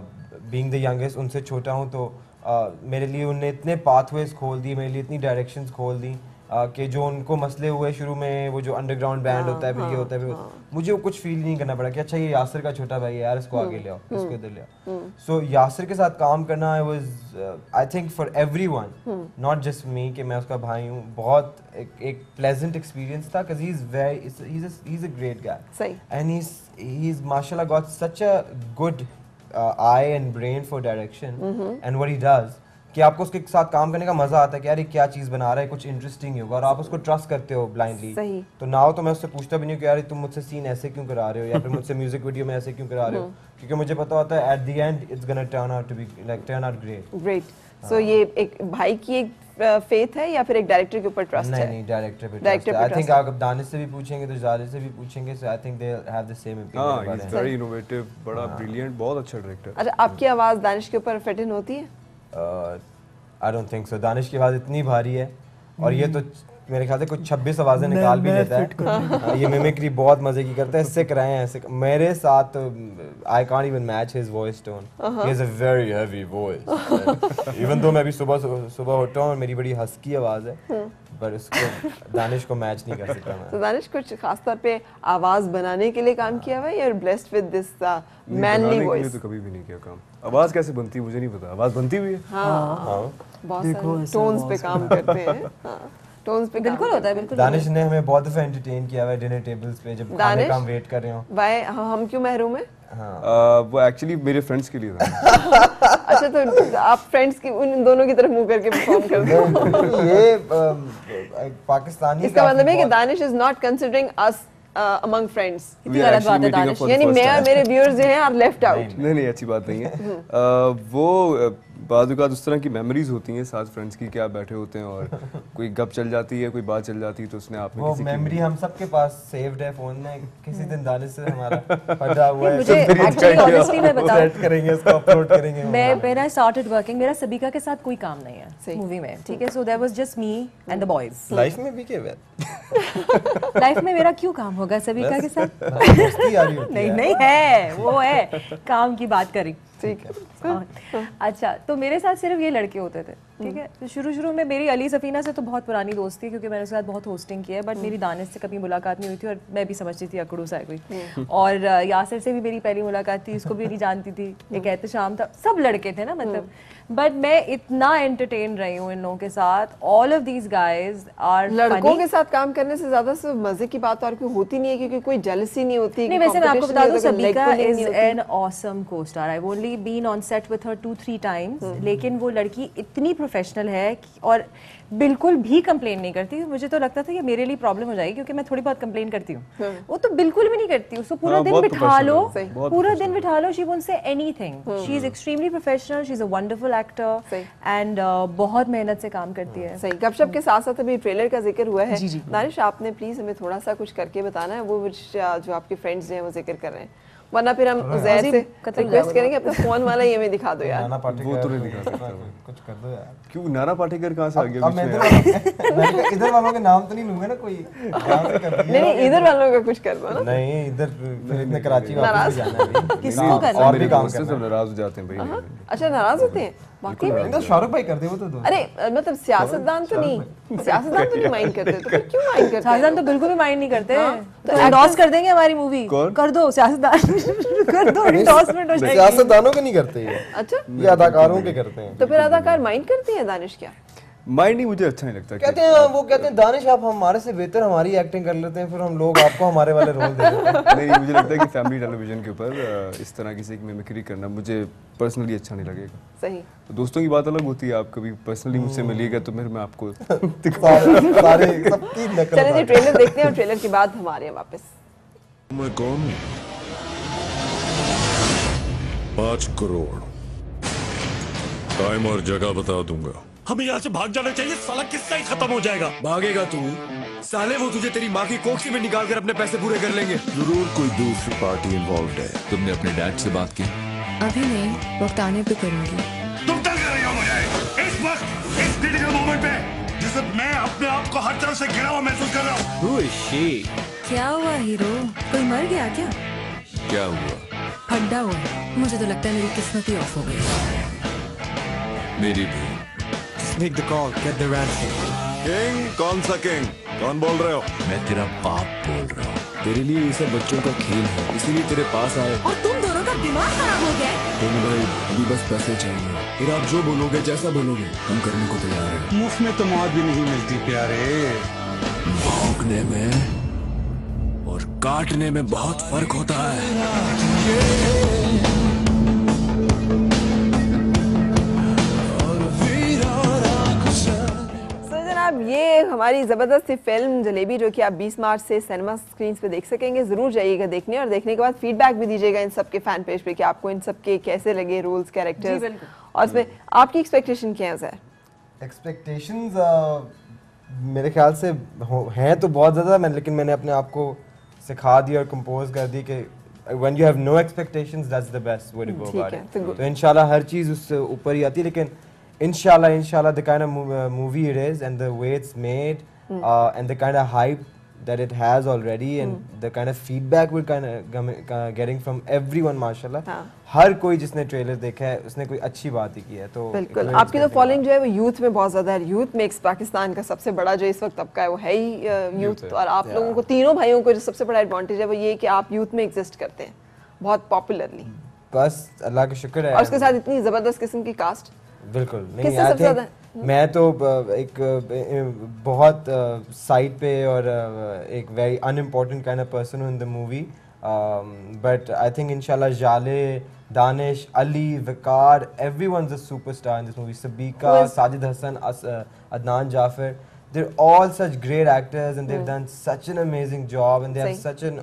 being the youngest unse छोटा hu to Uh, मेरे लिए उनने इतने पाथवेज खोल दिए मेरे लिए इतनी डायरेक्शंस खोल दी कि जो उनको मसले हुए शुरू में वो जो अंडरग्राउंड हाँ, बैंड होता है फिर ये हाँ, होता है फिर हाँ। मुझे वो कुछ फील नहीं करना पड़ा कि अच्छा ये यासर का छोटा भाई है यार इसको हम्म, आगे ले आओ हम्म, इसको इधर ले आओ सो हम्म। यासर के साथ काम करना I was I think for everyone not just me कि मैं उसका भाई हूँ बहुत एक एक प्लेजेंट एक्सपीरियंस था because he is very he is a great guy and he is माशाल्लाह got such a good eye and brain for direction and what he does कि आपको उसके साथ काम करने का मजा आता है कि यार ये क्या चीज बना रहा है कुछ इंटरेस्टिंग ही होगा और आप उसको ट्रस्ट करते हो ब्लाइंडली तो ना हो तो मैं उससे पूछता भी नहीं कि यार तुम मुझसे सीन ऐसे क्यों करा रहे हो या फिर मुझसे म्यूजिक वीडियो में ऐसे क्यों करा रहे हो हाँ। क्योंकि मुझे पता होता है at the end it's gonna turn out to be like turn out great great so ये एक भाई की एक फेथ है या फिर एक डायरेक्टर के ऊपर ट्रस्ट है नहीं डायरेक्टर पे डायरेक्टर आई थिंक आप दानिश से भी पूछेंगे तो जारे से भी पूछेंगे so I think they have the same opinion हां इज वेरी इनोवेटिव बड़ा ब्रिलियंट हाँ। बहुत अच्छा डायरेक्टर अच्छा आपकी आवाज दानिश के ऊपर फिट इन होती है I don't think so Danish की आवाज़ इतनी भारी है और ये हम्म। तो मेरे ख्याल से कुछ छब्बीस आवाज़ें निकाल भी देता है हाँ, ये मिमिक्री बहुत मज़े की करता है इससे कराए हैं मेरे साथ I can't even match his voice tone he is a very heavy voice even though मैं भी सुबह सुबह उठता हूं और मेरी बड़ी हस्की आवाज़ है पर हाँ। उसको दानिश को मैच नहीं कर सकता मैं तो दानिश कुछ खास तौर पे आवाज़ बनाने के लिए काम किया हुआ है या blessed with this manly voice तो कभी भी नहीं किया काम आवाज़ कैसे बनती है मुझे नहीं पता आवाज़ बनती हुई है हां हाँ। बहुत सारे टोन्स पे काम करते हैं हां तो पे बिल्कुल होता है बिल्कुल दानिश ने हमें बहुत दफा एंटरटेन किया हुआ है डिनर टेबल्स पे जब खाने का हम वेट कर रहे हो बाय हम क्यों महरूम है हाँ। वो एक्चुअली मेरे फ्रेंड्स के लिए था अच्छा तो आप फ्रेंड्स की उन दोनों की तरफ मुंह करके परफॉर्म कर दो ये पाकिस्तानी इसका मतलब है कि Danish is not considering us among friends कितनी गलत बात है दानिश यानी मैं और मेरे व्यूअर्स जो हैं आर लेफ्ट आउट नहीं नहीं अच्छी बात नहीं है वो बाद उस तरह की मेमोरीज होती हैं साथ फ्रेंड्स की क्या बैठे होते हैं और कोई गप चल जाती है कोई बात चल जाती है तो उसने आप वो मेमोरी हम सबके पास सेव्ड है फोन में किसी hmm. दिन दानिश से हमारा पड़ा हुआ है ऑनेस्टली तो मैं बताऊं सेट करेंगे इसको अपलोड करेंगे मैं व्हेन आई स्टार्टेड वर्किंग मेरा सबीका के साथ कोई काम नहीं है मूवी में ठीक है so there was just me and the boys life में भी क्या लाइफ में मेरा क्यों काम होगा सबीका के साथ नहीं नहीं है वो है काम की बात करी ठीक है हाँ। हाँ। अच्छा तो मेरे साथ सिर्फ ये लड़के होते थे ठीक हम्म। है तो शुरू शुरू में मेरी अली सफ़ीना से तो बहुत पुरानी दोस्त थी क्योंकि मैंने उसके साथ बहुत होस्टिंग की है बट हम्म। मेरी दानिश से कभी मुलाकात नहीं हुई थी और मैं भी समझती थी अकड़ू सा कोई हम्म। और यासिर से भी मेरी पहली मुलाकात थी उसको भी नहीं जानती थी एक एहतम था सब लड़के थे ना मतलब बट मैं इतना एंटरटेन रही हूँ इन लोगों के साथ all of these guys are लड़कों के साथ काम करने से ज्यादा से मजे की बात और क्यों होती नहीं है क्योंकि कोई जलसी नहीं होती नहीं वैसे मैं आपको बता दूं Sabeeka is an awesome co-star I only been on set with her two three times लेकिन वो लड़की इतनी प्रोफेशनल है और बिल्कुल भी कंप्लेन नहीं करती मुझे तो लगता था कि मेरे लिए प्रॉब्लम हो जाएगी क्योंकि मैं थोड़ी बहुत कंप्लेन करती हूँ हम्म। वो तो बिल्कुल भी नहीं करती उसको पूरा हाँ, दिन बिठा लो पूरा दिन बिठा लो she won't say anything she is extremely professional she is a wonderful actor and बहुत मेहनत से काम करती है सही गपशप के साथ साथ अभी ट्रेलर का जिक्र हुआ है दानिश आपने प्लीज हमें थोड़ा सा कुछ करके बताना है वो uh, जो आपके फ्रेंड्स हैं वो जिक्र कर रहे हैं वरना फिर हम जैद से रिक्वेस्ट करेंगे अपना फोन वाला ये हमें दिखा दो यार नाना पाटेकर वो तो नहीं दिखा सकता कुछ कर दो यार क्यों नाना पाटेकर कहां से आ गया मैं तो इधर वालों के नाम तो नहीं लूंगा ना कोई तो नहीं नहीं इधर वालों का कुछ कर दो ना नहीं इधर फिर इतने कराची वापस जाना है किसको हाँ, करना है और भी काम से सब नाराज हो जाते हैं भाई हाँ, हाँ। अच्छा नाराज होते हैं वाकई में तो शाहरुख भाई करते वो तो अरे मतलब सियासतदान तो नहीं सियासतदान तो नहीं माइंड करते तो क्यों माइंड करते सियासतदान तो बिल्कुल भी माइंड नहीं करते हाँ, तो एंडोर्स तो कर देंगे हमारी मूवी कर दो सियासतदान कर दो एंडोर्समेंट हो सियासतदानों के नहीं करते ये अच्छा ये अदाकारों के करते हैं तो फिर अदाकार माइंड करते हैं दानिश क्या माइंड ही मुझे अच्छा नहीं लगता कहते हैं हाँ। वो कहते हैं दानिश आप हमारे से बेहतर हमारी एक्टिंग कर लेते हैं फिर हम लोग आपको हमारे वाले रोल दे नहीं मुझे लगता है कि फैमिली टेलीविजन के ऊपर इस तरह की किसी की मिमिक्री करना मुझे पर्सनली अच्छा नहीं लगेगा सही तो दोस्तों की बात अलग होती है आप कभी पर्सनली मुझसे हम्म। मिलिएगा तो फिर मैं आपको चले जी ट्रेलर देखते हैं ट्रेलर के बाद हम हैं वापस मैं कौन हूँ पाँच करोड़ टाइम और जगह बता दूंगा हमें यहाँ से भाग जाना चाहिए साला किस्सा ही खत्म हो जाएगा भागेगा तू साले वो तुझे तेरी माँ की कोखी में निकाल कर अपने पैसे पूरे कर लेंगे जरूर कोई दूसरी पार्टी इन्वॉल्व है तुमने अपने डैड से बात की अभी नहीं वक्त आने पे करूंगी तुम तंग हो मुझे इस वक्त इस क्रिटिकल मोमेंट पे जिसे मैं अपने आप को हर तरफ से घिरा हुआ महसूस कर रहा हूँ क्या हुआ हीरो कोई मर गया क्या क्या हुआ ठंडा हुआ मुझे तो लगता है मेरी किस्मत ही ऑफ हो गई मेरी भी make the call, get the ransom. King? कौन सा king? कौन बोल रहे हो मैं तेरा बाप बोल रहा हूँ तेरे लिए ये सब बच्चों का खेल है इसीलिए तेरे पास आए और तुम दोनों का दिमाग खराब हो गया तुम भाई अभी बस पैसे चाहिए फिर आप जो बोलोगे जैसा बोलोगे हम करने को तैयार है मुफ्त में तो मौत भी नहीं मिलती प्यारे भौंकने में और काटने में बहुत फर्क होता है ये हमारी ज़बरदस्त सी फिल्म जलेबी जो कि आप 20 मार्च से सिनेमा स्क्रीन पे देख सकेंगे ज़रूर जाइएगा देखने और देखने के बाद फीडबैक भी दीजिएगा इन सबके फैन पेज पे कि आपको इन सब के कैसे लगे रोल्स कैरेक्टर और इसमें आपकी एक्सपेक्टेशन क्या है सर एक्सपेक्टेशन uh, मेरे ख्याल से हैं तो बहुत ज़्यादा मैं लेकिन मैंने अपने आप को सिखा दी और कम्पोज कर दी कि when you have no expectations that's the best way to hmm, go about it तो इंशाल्लाह तो हर चीज़ उससे ऊपर ही आती है लेकिन inshallah inshallah the kind of uh, movie it is and the way it's made mm. uh, and the kind of hype that it has already and mm. the kind of feedback we're kind of getting from everyone mashallah हाँ. हर कोई जिसने ट्रेलर देखा है उसने कोई अच्छी बात ही की है तो बिल्कुल आपकी तो फॉलोइंग जो है वो यूथ में बहुत ज्यादा है यूथ मेक्स पाकिस्तान का सबसे बड़ा जो इस वक्त तबका है वो है ही यूथ uh, और आप yeah. लोगों को तीनों भाइयों को जो सबसे बड़ा एडवांटेज है वो ये कि आप यूथ में एग्जिस्ट करते हैं बहुत पॉपुलरली बस अल्लाह का शुक्र है और उसके साथ इतनी जबरदस्त किस्म की कास्ट बिल्कुल नहीं आई थिंक मैं तो एक बहुत साइड पे और एक very unimportant kind of person हूँ in the movie but I think इंशाल्लाह जाले Danish Ali Waqar everyone is a superstar in this movie Sabeeka Sajid Hasan Adnan Jaffar they're all such great actors and they've mm. done such an amazing job and they have such an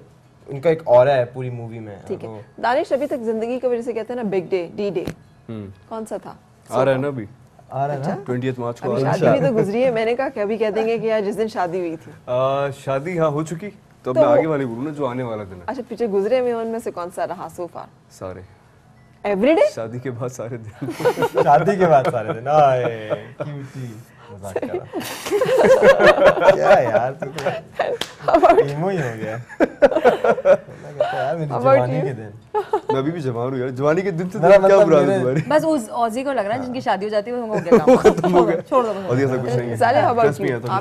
इनका एक और है पूरी मूवी में ठीक है दानिश तो अभी तक जिंदगी की वजह से कहते हैं ना बिग डे डी डे कौन सा था आ रहा है ना अभी आ रहा है ना अच्छा। ट्वेंटी मार्च को शादी भी तो गुजरी है मैंने कहा अभी कह देंगे कि यार जिस दिन शादी हुई थी शादी हाँ हो चुकी तो, अब तो मैं आगे वाली बोलूँ ना जो आने वाला दिन अच्छा पीछे गुजरे में उनमें से कौन सा रहा सोफा सारे एवरीडे शादी के बाद सारे दिन शादी के बाद सारे दिन आए क्यूटी क्या यार तू ही हो गया यार जवानी के दिन भी तो क्या मतलब जिनकी हाँ। शादी हो जाती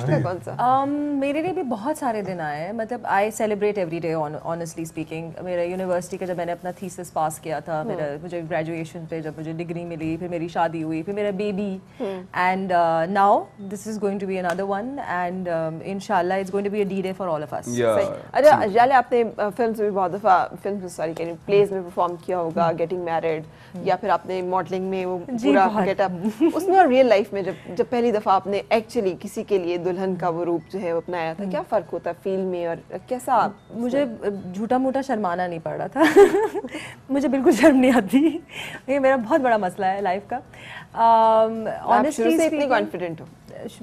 है um, मेरे लिए भी बहुत सारे दिन आए मतलब I celebrate every day honestly speaking मेरा यूनिवर्सिटी का जब मैंने अपना थीसिस पास किया था हाँ। मेरा मुझे ग्रेजुएशन पे जब मुझे डिग्री मिली फिर मेरी शादी हुई फिर मेरा baby and now now this is going to be another one and um, inshallah it's going to be a d-day for all of us yeah अरे अजाले अच्छा, आपने फिल्म्स में बहुत दफा फिल्म्स में सॉरी कह प्लेज में परफॉर्म किया होगा गेटिंग हम्म। मैरिड हम्म। या फिर आपने मॉडलिंग में वो पूरा गेटअप उसमें और रियल लाइफ में जब जब पहली दफा आपने एक्चुअली किसी के लिए दुल्हन का वो रूप जो है वो अपनाया था हम्म। क्या फर्क होता फील में और कैसा मुझे झूठा मोटा शर्माना नहीं पड़ रहा था मुझे बिल्कुल शर्म नहीं आती ये मेरा बहुत बड़ा मसला है लाइफ का Um, इतनी कॉन्फिडेंट हो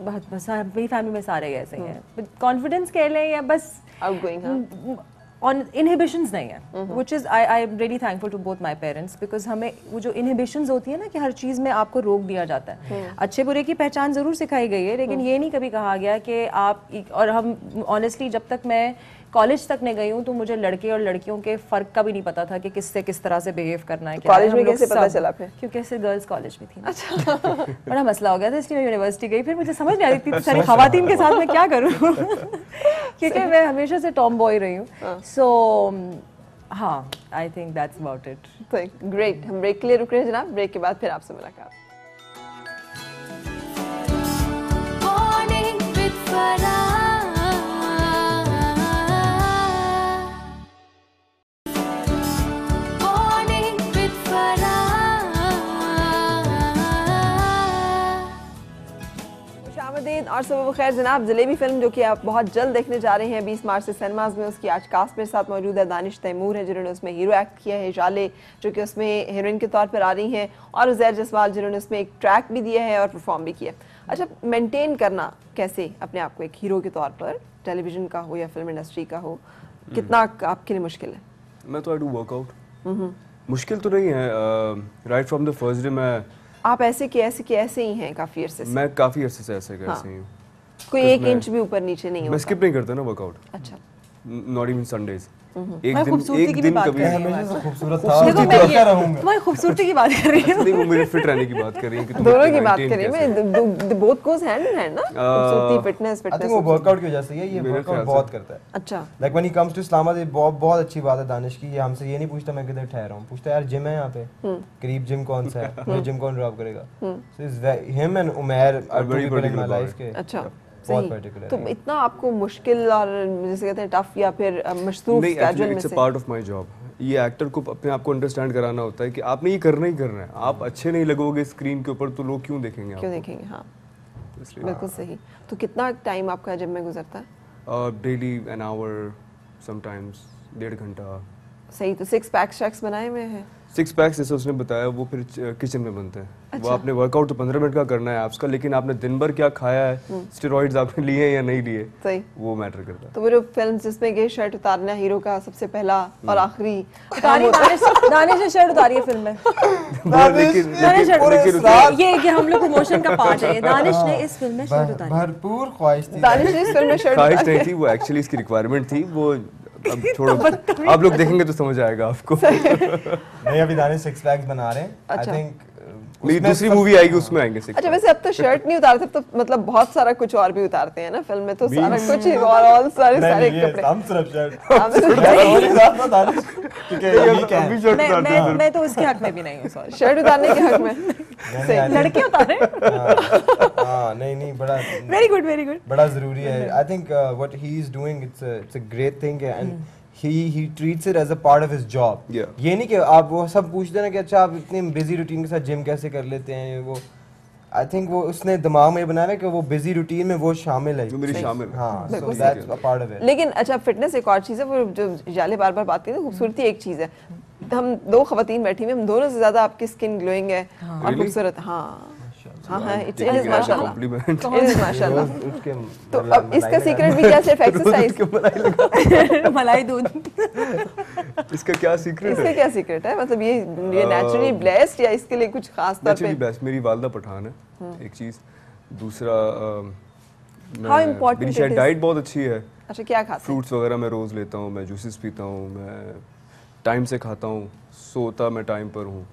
बहुत बस हाँ, मेरी फैमिली में सारे ऐसे हैं कॉन्फिडेंस हम्म। कह लें या बस आउटगोइंग ऑन इनहिबिशंस नहीं है which is I I am thankful to both my parents because हमें वो जो इनहिबिशंस होती है ना कि हर चीज़ में आपको रोक दिया जाता है हम्म। अच्छे बुरे की पहचान ज़रूर सिखाई गई है लेकिन हम्म। ये नहीं कभी कहा गया कि आप और हम ऑनेस्टली जब तक मैं कॉलेज तक नहीं गई हूँ तो मुझे लड़के और लड़कियों के फ़र्क का भी नहीं पता था कि किससे किस तरह से बिहेव करना है तो कॉलेज में कैसे पता चला फिर क्योंकि ऐसे गर्ल्स कॉलेज में थी अच्छा बड़ा मसला हो गया था इसलिए मैं यूनिवर्सिटी गई फिर मुझे समझ नहीं आ रही थी सारी खातन के साथ मैं क्या करूँ क्योंकि मैं हमेशा से टॉम बॉय रही हूँ सो हाँ I think that's about it great हम ब्रेक के लिए रुक रहे हैं जनाब ब्रेक के बाद फिर आपसे मुलाकात आमदीद और सुबह खैर जनाब जलेबी फिल्म जो कि आप बहुत जल्द देखने जा रहे हैं बीस मार्च से सिनेमाज में उसकी आज कास्ट मेरे साथ मौजूद है दानिश तैमूर है जिन्होंने उसमें हीरो एक्ट किया है जाले जो कि उसमें हीरोइन के तौर पर आ रही हैं और उजैर जसवाल जिन्होंने उसमें एक ट्रैक भी दिया है और परफॉर्म भी किया अच्छा मेनटेन करना कैसे अपने आप को एक हीरो के तौर पर टेलीविजन का हो या फिल्म इंडस्ट्री का हो कितना हम्म। आपके लिए मुश्किल है मैं तो आई डू वर्कआउट मुश्किल तो नहीं है right from the first day मैं आप ऐसे के ऐसे के ऐसे ही हैं काफ़ी अरसे मैं काफ़ी अरसे से ऐसे कैसे हाँ। हूं कोई 1 इंच भी ऊपर नीचे नहीं मैं स्किप नहीं करता ना वर्कआउट अच्छा नॉट इवन संडेज़ हम्म। एक दिन एक दिन कभी तुम्हारी खूबसूरती की बात कर रही मेरे फिट रहने की बात कर रही है दोनों की बात कर रही है बोथ हैंड इन हैंड ना खूबसूरती फिटनेस फिटनेस अच्छा, वो वर्कआउट की वजह से ये वर्कआउट बहुत करता है अच्छा like when he comes to Islamabad बहुत बहुत अच्छी बात है दानिश की ये हमसे ये नहीं पूछता मैं किधर ठहरा हूं पूछता है यार जिम है यहां पे हम्म। करीब जिम कौन सा है जिम तो कौन ड्रॉप करेगा so is him and Umar are very in my life के अच्छा तो इतना आपको मुश्किल और जैसे कहते हैं टफ या फिर पार्ट ऑफ माय जॉब ये एक्टर को अपने आप को अंडरस्टैंड कराना होता है कि आपने ये करना ही करना है आप अच्छे नहीं लगोगे स्क्रीन के ऊपर तो लोग क्यों देखेंगे क्यों देखेंगे हाँ तो बिल्कुल सही तो कितना टाइम आपका जिम में गुजरता है डेली एन आवर समटाइम्स डेढ़ घंटा सही तो सिक्स पैक्स शैक्स बनाए हुए हैं सिक्स पैक्स जैसे उसने बताया वो फिर किचन में बनते हैं अच्छा। वो आपने वर्कआउट तो पंद्रह मिनट का करना है आपका लेकिन आपने दिन भर क्या खाया है स्टेरॉइड्स हम्म। आपने लिए हैं या नहीं लिए सही वो मैटर करता है तो मेरे फिल्म जिसमें कि शर्ट उतारना हीरो का सबसे पहला हम्म। और आखिरी उतारी दानिश ने शर्ट उतारी है फिल्म में ये कि हम लोग प्रमोशन का पार्ट है दानिश ने इस फिल्म में शर्ट उतारी भरपूर ख्वाहिश थी दानिश ने इस फिल्म में शर्ट उतारी थी वो एक्चुअली इसकी रिक्वायरमेंट थी वो अब छोड़ो तो आप लोग देखेंगे तो समझ आएगा आपको नहीं अभी दानिश सिक्स पैक्स बना रहे हैं आई थिंक अच्छा। नहीं दूसरी मूवी आएगी उसमें आएंगे अच्छा वैसे अब तो शर्ट नहीं उतारते तो मतलब बहुत सारा कुछ और भी उतारते हैं ना फिल्म में तो सारा कुछ ही और ऑल सारे सारे कपड़े हम सिर्फ शर्ट मैं तो उसके हक में भी नहीं हूं शर्ट उतारने के हक में लड़के उतारे हां हाँ, नहीं नहीं बड़ा वेरी गुड वेरी गुड बड़ा जरूरी है I think what he is doing it's it's a great thing and part of his job ये नहीं कि आप वो सब पूछते ना कि अच्छा आप इतने बिजी रूटीन के साथ जिम कैसे कर लेते हैं वो आई थिंक वो उसने दिमाग में बनाया कि वो बिजी रूटीन में वो शामिल है मेरी शामिल हाँ so that's a part of it लेकिन अच्छा फिटनेस एक और चीज़ है वो जो जाले बार बार बात करते हैं खूबसूरती एक चीज़ है हम दो खातन बैठी हुई हम दोनों से ज़्यादा आपकी स्किन ग्लोइंग है हाँ। और खूबसूरत हाँ पठान है हम्म। एक चीज दूसरा डाइट बहुत अच्छी है फ्रूट्स अच्छा, वगैरह मैं रोज़ लेता हूँ मैं जूसेस पीता हूँ मैं टाइम से खाता हूँ सोता मैं टाइम पर हूँ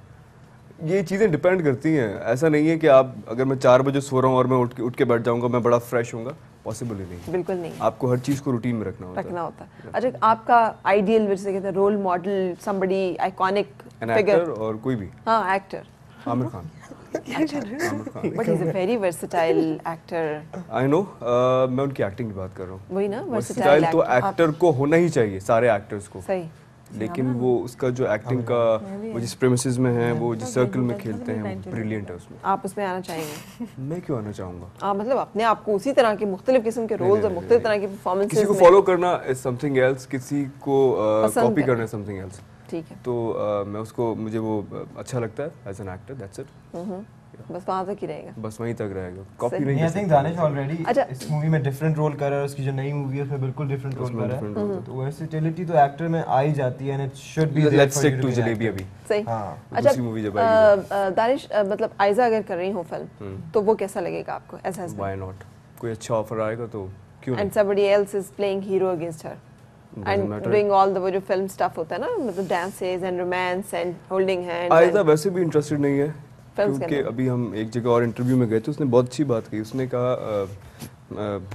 ये चीज़ें डिपेंड करती हैं ऐसा नहीं है कि आप अगर मैं चार बजे सो रहा हूँ और मैं उठ के उठ के बैठ जाऊँगा मैं बड़ा फ्रेश हूँ पॉसिबल ही नहीं बिल्कुल नहीं आपको हर चीज़ को रूटीन में रखना होता रखना होता है अच्छा आपका आइडियल जैसे कहते हैं role model somebody iconic figure और कोई भी हाँ एक्टर आमिर खान uh, मैं उनकी एक्टिंग की बात कर रहा हूँ वही ना तो एक्टर को होना ही चाहिए सारे एक्टर्स को सही लेकिन वो उसका जो एक्टिंग का वो जिस प्रेमिसेस में है वो जिस सर्कल में तो खेलते हैं ब्रिलियंट है उसमें आप उसमें आना चाहेंगे मैं क्यों आना चाहूंगा आप मतलब अपने आप को उसी तरह के मुख्तलिफ किस्म के रोल्स और मुख्तलिफ तरह की परफॉर्मेंस किसी को फॉलो करना इज समथिंग एल्स किसी को कॉपी uh, करना इज समथिंग एल्स ठीक है तो uh, मैं उसको मुझे वो uh, अच्छा लगता है as an actor that's it बस वहां तक ही रहेगा बस वहीं तक रहेगा कॉपी नहीं आई थिंक दानिश ऑलरेडी इस मूवी में डिफरेंट रोल कर रहा है उसकी जो नई मूवी है उसमें बिल्कुल डिफरेंट रोल कर रहा है हम्म। तो वर्सेटिलिटी तो एक्टर में आ ही जाती है and it should be let's stick to Jalebi अभी सही हां अच्छा मूवी जब आएगी दानिश मतलब आयजा अगर कर रही हो फिल्म हम्म। तो वो कैसा लगेगा आपको एज हस्बैंड व्हाई नॉट कोई अच्छा ऑफर आएगा तो क्यों and somebody else is playing hero against her and matter. doing all the वो film stuff होता है ना मतलब dances and romance and holding hands आयजा वैसे भी इंटरेस्टेड नहीं है क्योंकि अभी हम एक जगह और इंटरव्यू में गए थे उसने बहुत अच्छी बात की उसने कहा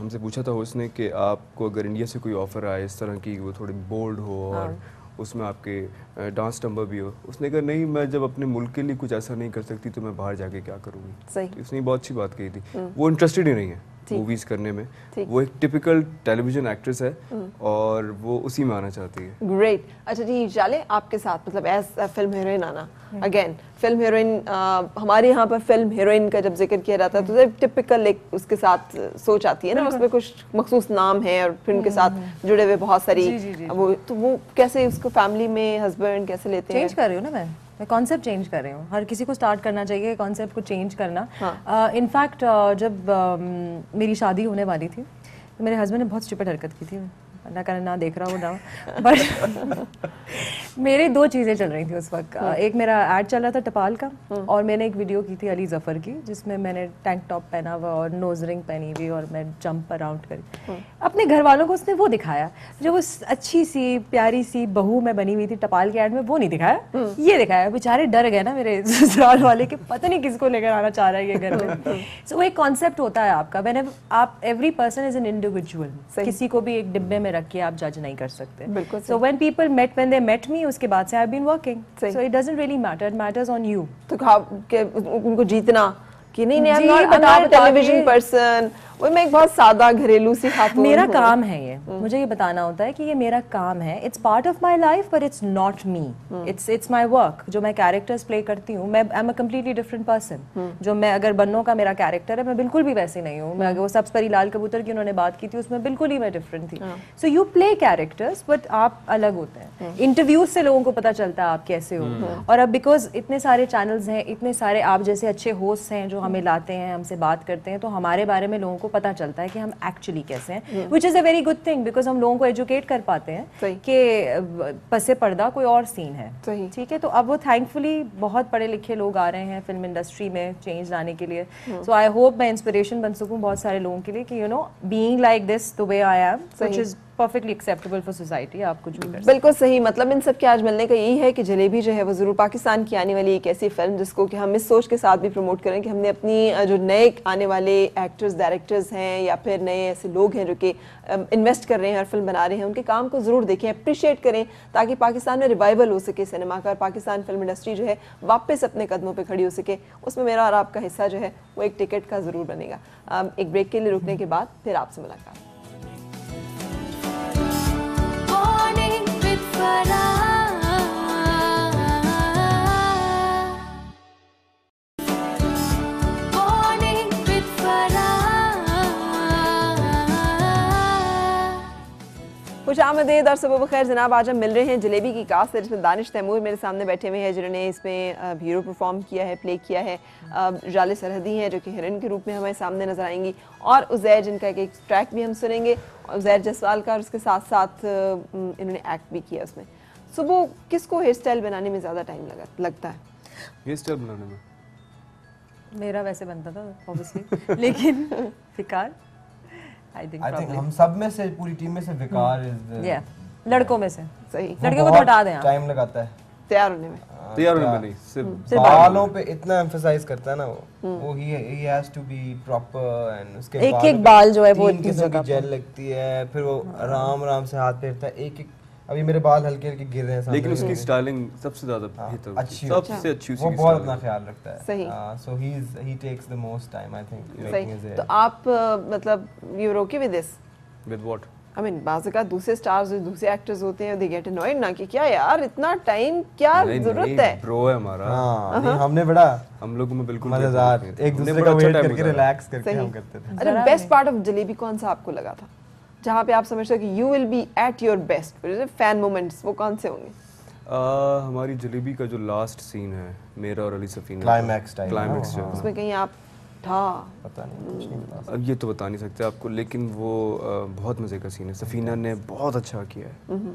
हमसे पूछा था उसने कि आपको अगर इंडिया से कोई ऑफ़र आए इस तरह की वो थोड़ी बोल्ड हो हाँ। और उसमें आपके डांस नंबर भी हो उसने कहा नहीं मैं जब अपने मुल्क के लिए कुछ ऐसा नहीं कर सकती तो मैं बाहर जाके क्या करूँगी तो उसने बहुत अच्छी बात कही थी हम्म। वो इंटरेस्टेड ही नहीं है मूवीज करने में वो एक टिपिकल टेलीविजन एक्ट्रेस है हम्म। और वो उसी में आना चाहती है ग्रेट अच्छा जी चाले आपके साथ मतलब एज फिल्म हीरोइन आना अगेन फिल्म हीरोइन हमारे यहाँ पर फिल्म हीरोइन का जब जिक्र किया जाता है तो जब हम्म। टिपिकल एक उसके साथ uh, सोच आती है ना उसमें कुछ मखसूस नाम है और फिर उनके हम्म, साथ हम्म, जुड़े हुए बहुत सारी जी, जी, जी. वो तो वो कैसे उसको फैमिली में हस्बैंड कैसे लेते हैं चेंज कर रही हूँ ना मैं मैं कॉन्सेप्ट चेंज कर रही हूँ हर किसी को स्टार्ट करना चाहिए कॉन्सेप्ट को चेंज करना इनफैक्ट हाँ. uh, uh, जब uh, मेरी शादी होने वाली थी तो मेरे हस्बैंड ने बहुत स्टूपिड हरकत की थी ना करना ना देख रहा हूँ ना बट मेरी दो चीज़ें चल रही थी उस वक्त हम्म। एक मेरा ऐड चल रहा था टपाल का हम्म। और मैंने एक वीडियो की थी अली जफ़र की जिसमें मैंने टैंक टॉप पहना हुआ और नोज रिंग पहनी हुई और मैं जंप अराउंड करी हम्म। अपने घर वालों को उसने वो दिखाया जो वो अच्छी सी प्यारी सी बहू मैं बनी हुई थी टपाल के ऐड में वो नहीं दिखाया ये दिखाया बेचारे डर गए ना मेरे ससुराल वाले के पता नहीं किसको लेकर आना चाह रहा है ये घर में सो वो एक कॉन्सेप्ट होता है आपका मैंने आप every person is an individual किसी को भी एक डिब्बे में रख के आप जज नहीं कर सकते बिल्कुल so when people met when they met me उसके बाद से I been working so it doesn't really matter it matters on you तो उनको जीतना कि नहीं नहीं I am not television person वो मैं एक बहुत सादा घरेलू सी खातून मेरा काम है ये हम्म। मुझे ये बताना होता है कि ये मेरा काम है it's part of my life but it's not me it's it's my work जो मैं कैरेक्टर्स प्ले करती हूँ मैं I am a completely different person जो मैं अगर बन्नों का मेरा कैरेक्टर है मैं बिल्कुल भी वैसी नहीं हूँ मैं हम्म। अगर वो सबसे परी लाल कबूतर की उन्होंने बात की थी उसमें बिल्कुल ही मैं डिफरेंट थी so you play characters but आप अलग होते हैं इंटरव्यूज हाँ। से लोगों को पता चलता है आप कैसे हो हम्म। और अब बिकॉज इतने सारे चैनल्स हैं इतने सारे आप जैसे अच्छे होस्ट हैं जो हमें लाते हैं हमसे बात करते हैं तो हमारे बारे में लोगों को पता चलता है कि हम एक्चुअली कैसे हैं which is a very good thing because हम लोगों को एजुकेट कर पाते हैं कि पसे पर्दा कोई और सीन है ठीक है तो अब वो थैंकफुली बहुत पढ़े लिखे लोग आ रहे हैं फिल्म इंडस्ट्री में चेंज लाने के लिए सो आई होप मैं इंस्पिरेशन बन सकूँ बहुत सारे लोगों के लिए कि you know being like this the way I am which is perfectly acceptable for society आप कुछ भी कर बिल्कुल सही मतलब इन सब के आज मिलने का यही है कि जलेबी जो है वो ज़रूर पाकिस्तान की आने वाली एक ऐसी फिल्म जिसको कि हम इस सोच के साथ भी प्रमोट करें कि हमने अपनी जो नए आने वाले एक्टर्स डायरेक्टर्स हैं या फिर नए ऐसे लोग हैं जो कि इन्वेस्ट कर रहे हैं हर फिल्म बना रहे हैं उनके काम को ज़रूर देखें अप्रिशिएट करें ताकि पाकिस्तान में रिवाइवल हो सके सिनेमा का और पाकिस्तान फिल्म इंडस्ट्री जो है वापस अपने कदमों पर खड़ी हो सके उसमें मेरा और आपका हिस्सा जो है वो एक टिकट का ज़रूर बनेगा एक ब्रेक के लिए रुकने के बाद फिर आपसे मुलाकात शामदेद और सुबह बखैर जनाब आज हम मिल रहे हैं जलेबी की कास्ट जिसमें दानिश तैमूर मेरे सामने बैठे हुए हैं जिन्होंने इसमें हीरो परफॉर्म किया है प्ले किया है जाल सरहदी हैं जो कि हिरन के रूप में हमारे सामने नजर आएंगी और उजैर जिनका एक ट्रैक भी हम सुनेंगे उजैर जसवाल का और उसके साथ साथ इन्होंने एक्ट भी किया उसमें सुबह किस को हेयर स्टाइल बनाने में ज़्यादा टाइम लगा लगता है हेयर स्टाइल बनाने में मेरा वैसे बनता था ऑब्वियसली लेकिन फिकार आई थिंक आई थिंक हम सब में से पूरी टीम में से विकार इज hmm. या लड़कों में से सही लड़कियों को तो हटा दें टाइम लगाता है तैयार होने में हाँ, तैयार होने में नहीं सिर्फ hmm, बालों पे इतना एम्फसाइज करता है ना वो hmm. वो ही he has to be proper and उसके एक एक बाल जो है वो इतनी जगह जेल लगती है फिर वो आराम आराम से हाथ फेरता है एक एक अभी मेरे बाल हल्के हल्के गिर रहे हैं लेकिन उसकी स्टाइलिंग सबसे ज्यादा हाँ, बेहतर अच्छी सबसे अच्छी वो बहुत अपना ख्याल रखता है सही so he is he takes the most time I think सही तो आप मतलब you are okay with this with what I mean बाज़ दूसरे स्टार्स और दूसरे एक्टर्स होते हैं दे गेट अननोइड ना कि क्या यार इतना टाइम क्या जरूरत है प्रो है हमारा हां uh-huh. हमने बड़ा हम लोगों में बिल्कुल मजेदार एक दूसरे का वेट अच्छा करके रिलैक्स करके हम करते थे अरे बेस्ट पार्ट ऑफ जलेबी कौन सा आपको लगा था जहाँ पे आप समझते हो कि you will be at your best fan moments वो कौन से होंगे आ, हमारी जलेबी का जो लास्ट सीन है मेरा और Ali Safeen climax time climax जो हाँ, हाँ। उसमें कहीं आप था पता नहीं, नहीं अब ये तो बता नहीं सकते आपको लेकिन वो बहुत मज़े का सीन है सफीना ने बहुत अच्छा किया है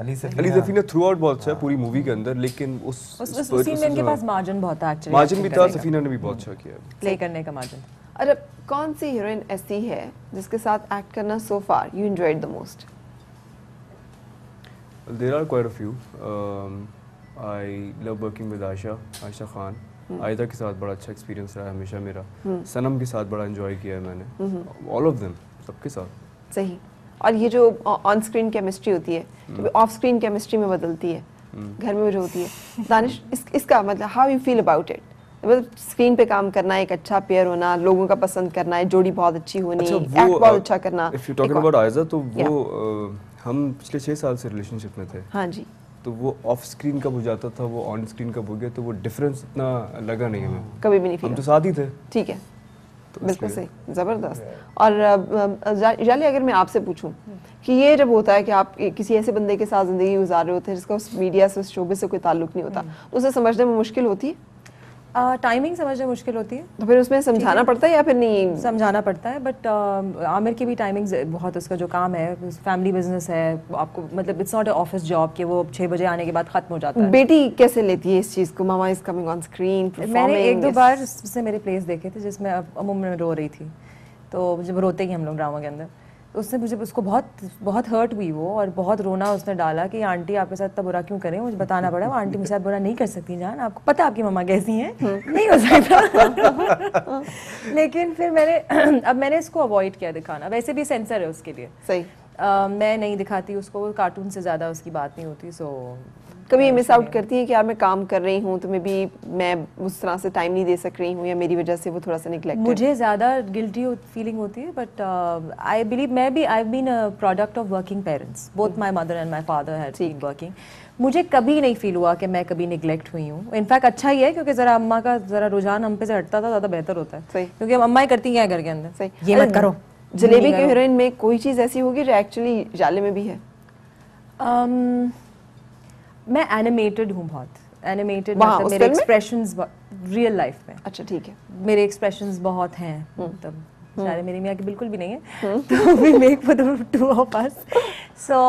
अली सफीना थ्रू आउट बहुत अच्छा है हाँ। पूरी मूवी के अंदर लेकिन उस उस सीन में इनके पास मार्जिन बहुत था एक्चुअली मार्जिन भी था सफीना ने भी बहुत अच्छा किया प्ले करने का मार्जिन और अब कौन सी हीरोइन ऐसी है जिसके साथ एक्ट करना so far you enjoyed the most there are quite a few I love working with Ayesha Ayesha Khan आयदा के साथ बड़ा अच्छा एक्सपीरियंस रहा हमेशा मेरा सनम hmm. के साथ बड़ा एंजॉय किया है मैंने ऑल ऑफ देम सबके साथ सही और ये जो ऑन स्क्रीन केमिस्ट्री होती है hmm. तो ऑफ स्क्रीन केमिस्ट्री में बदलती है hmm. घर में जो होती है दानिश इस, इसका मतलब how you feel about it screen पे काम करना एक अच्छा पेयर होना लोगों का पसंद करना है जोड़ी बहुत अच्छी होनी अच्छा, एक्ट बहुत अच्छा करना if you talking about Aiza तो वो हम पिछले छह साल से रिलेशनशिप में थे हाँ जी तो वो ऑफ स्क्रीन कब हो जाता था वो ऑन स्क्रीन कब हो गया तो वो डिफरेंस इतना लगा नहीं हमें हाँ। कभी भी नहीं हम तो साथ ही थे ठीक है तो बिल्कुल सही ज़बरदस्त और जाली अगर मैं आपसे पूछूं कि ये जब होता है कि आप किसी ऐसे बंदे के साथ ज़िंदगी गुजार रहे होते हैं जिसका उस मीडिया से उस शोबे से कोई ताल्लुक नहीं होता हम्म। तो उसे समझने में मुश्किल होती है टाइमिंग समझना मुश्किल होती है तो फिर उसमें समझाना पड़ता है या फिर नहीं समझाना पड़ता है बट आमिर की भी टाइमिंग बहुत उसका जो काम है फैमिली बिजनेस है आपको मतलब it's not a office job कि वो छः बजे आने के बाद खत्म हो जाता है बेटी कैसे लेती है इस चीज़ को mama is coming on screen मैंने एक दो बार उससे मेरे प्लेस देखे थे जिसमें अमूमन रो रही थी तो जब रोते ही हम लोग ड्रामा के अंदर उसने मुझे उसको बहुत बहुत हर्ट हुई वो और बहुत रोना उसने डाला कि आंटी आपके साथ बुरा क्यों करें मुझे बताना पड़ा वो आंटी मेरे साथ बुरा नहीं कर सकती जान आपको पता आपकी मम्मा कैसी हैं नहीं हो सकता लेकिन फिर मैंने अब मैंने इसको अवॉइड किया दिखाना वैसे भी सेंसर है उसके लिए सही Uh, मैं नहीं दिखाती उसको कार्टून से ज़्यादा उसकी बात नहीं होती सो so, कभी मिस आउट करती है कि यार मैं काम कर रही हूँ तो मे बी मैं उस तरह से टाइम नहीं दे सक रही हूँ या मेरी वजह से वो थोड़ा सा निकले मुझे ज़्यादा गिल्टी फीलिंग होती है बट आई बिलीव मैं भी I been product of working parents both my mother and my father है ठीक वर्किंग मुझे कभी नहीं फील हुआ कि मैं कभी निगलेक्ट हुई हूँ इनफैक्ट अच्छा ही है क्योंकि जरा अम्मा का जरा रुझान हम पे से हटता था ज़्यादा बेहतर होता है क्योंकि हम अम्मा ही करती हैं घर के अंदर ये मत करो जलेबी के हीरोइन में कोई चीज़ ऐसी होगी जो एक्चुअली जाले में भी है um, मैं एनिमेटेड हूँ बहुत एनिमेटेड मतलब मेरे एक्सप्रेशन रियल लाइफ में अच्छा ठीक है मेरे एक्सप्रेशन बहुत हैं हम्म। मतलब हम्म। सारे मेरी मियाँ के बिल्कुल भी नहीं है हम्म। तो we make two of us so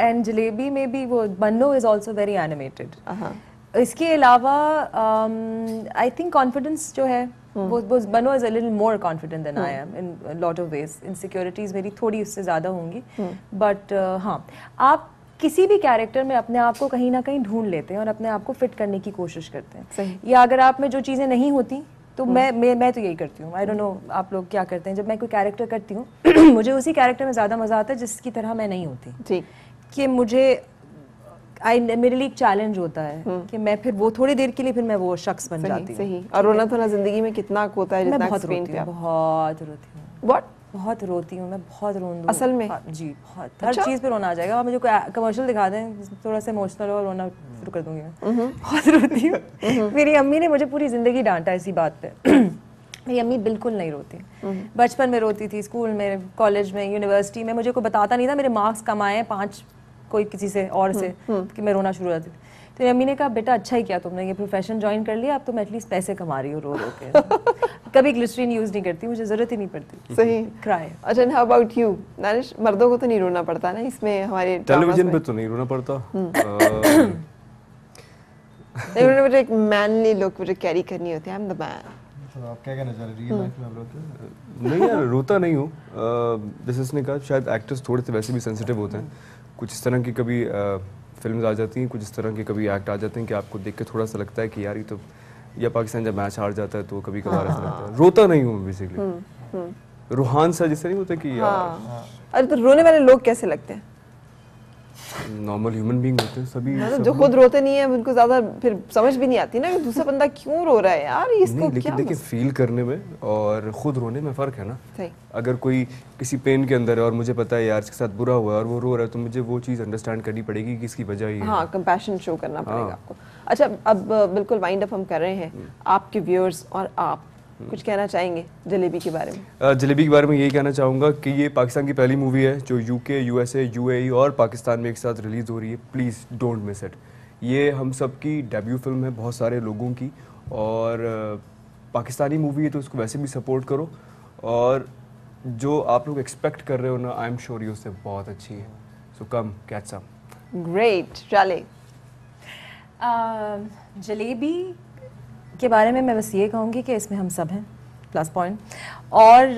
and Jalebi में भी वो Banno is also very animated इसके अलावा आई थिंक कॉन्फिडेंस जो है Banno is all more confident than I am in lot of ways insecurities मेरी थोड़ी उससे ज़्यादा होंगी बट uh, हाँ आप किसी भी कैरेक्टर में अपने आप को कहीं ना कहीं ढूंढ लेते हैं और अपने आप को फिट करने की कोशिश करते हैं या अगर आप में जो चीज़ें नहीं होती तो हम्म। मैं मैं मैं तो यही करती हूँ आई डोंट नो आप लोग क्या करते हैं जब मैं कोई कैरेक्टर करती हूँ मुझे उसी कैरेक्टर में ज़्यादा मज़ा आता है जिसकी तरह मैं नहीं होती ठीक कि मुझे आई मेरे लिए एक चैलेंज होता है हम्म। कि मैं फिर वो थोड़ी देर के लिए फिर मैं वो शख्स बन जाती हूँ और रोना तो थोड़ा जिंदगी में कितना होता है बहुत रोती हूँ बहुत रोती हूँ बहुत रोती हूँ मैं बहुत रोन असल में हाँ, जी बहुत हर अच्छा। चीज़ पे रोना आ जाएगा और मुझे कमर्शियल दिखा दें थोड़ा सा इमोशनल और रोना शुरू कर दूँगी मैं हम्म। बहुत रोती हूँ हम्म। मेरी अम्मी ने मुझे पूरी ज़िंदगी डांटा इसी बात पर मेरी अम्मी बिल्कुल नहीं रोती हम्म। बचपन में रोती थी स्कूल में कॉलेज में यूनिवर्सिटी में मुझे कोई बताता नहीं था मेरे मार्क्स कम आए पाँच कोई किसी से और से कि मैं रोना शुरू हो जाती थी तेरी अम्मी ने कहा बेटा अच्छा ही किया तुमने ये प्रोफेशन ज्वाइन कर लिया अब तुम एटलीस्ट पैसे कमा रही हो रो रो के कभी ग्लिसरीन यूज नहीं करती मुझे जरूरत ही नहीं पड़ती सही क्राई अच्छा हाउ अबाउट यू नरेश मर्दों को तो नहीं रोना पड़ता ना इसमें हमारे टेलीविजन पे तो नहीं रोना पड़ता हम्म। उन्होंने मुझे एक मैनली लुक मुझे कैरी करनी होती है आई एम द मैन तो क्या कहना चाह रहे हैं लाइफ में आप रोते हम्म। नहीं यार रोता नहीं हूँ जैसे इसने कहा शायद एक्टर्स थोड़े से वैसे भी सेंसिटिव होते हैं कुछ इस तरह की कभी फिल्म आ जाती हैं कुछ इस तरह के कभी एक्ट आ जाते हैं कि आपको देख के थोड़ा सा लगता है कि यार ये तो या पाकिस्तान जब मैच हार जाता है तो कभी कभार ऐसा लगता है हाँ। रोता नहीं हूँ बेसिकली हम्म, हम्म। रूहान सा जैसे नहीं होता कि यार हाँ। अरे तो रोने वाले लोग कैसे लगते हैं नॉर्मल ह्यूमन बीइंग होते हैं सभी मतलब जो खुद रोते नहीं है उनको ज्यादा फिर समझ भी नहीं आती ना कि दूसरा बंदा क्यों रो रहा है यार इसको नहीं, लेकिन देखिए फील करने में और खुद रोने में फर्क है ना अगर कोई किसी पेन के अंदर है और मुझे पता है यार इसके साथ बुरा हुआ है और वो रो रहा है तो मुझे वो चीज अंडरस्टैंड करनी पड़ेगी कि इसकी वजह ये हां कंपैशन शो करना पड़ेगा हाँ। आपको अच्छा अब बिल्कुल वाइंड अप हम कर रहे हैं हम्म। आपके व्यूअर्स और आप कुछ कहना चाहेंगे जलेबी के बारे में जलेबी के बारे में यही कहना चाहूँगा कि ये पाकिस्तान की पहली मूवी है जो यूके यूएसए यूएई और पाकिस्तान में एक साथ रिलीज़ हो रही है प्लीज़ डोंट मिस इट ये हम सब की डेब्यू फिल्म है बहुत सारे लोगों की और पाकिस्तानी मूवी है तो उसको वैसे भी सपोर्ट करो और जो आप लोग एक्सपेक्ट कर रहे हो ना आई एम श्योर यू उससे बहुत अच्छी है सो कम कैच सम ग्रेट चले जलेबी के बारे में मैं बस ये कहूँगी कि इसमें हम सब हैं प्लस पॉइंट और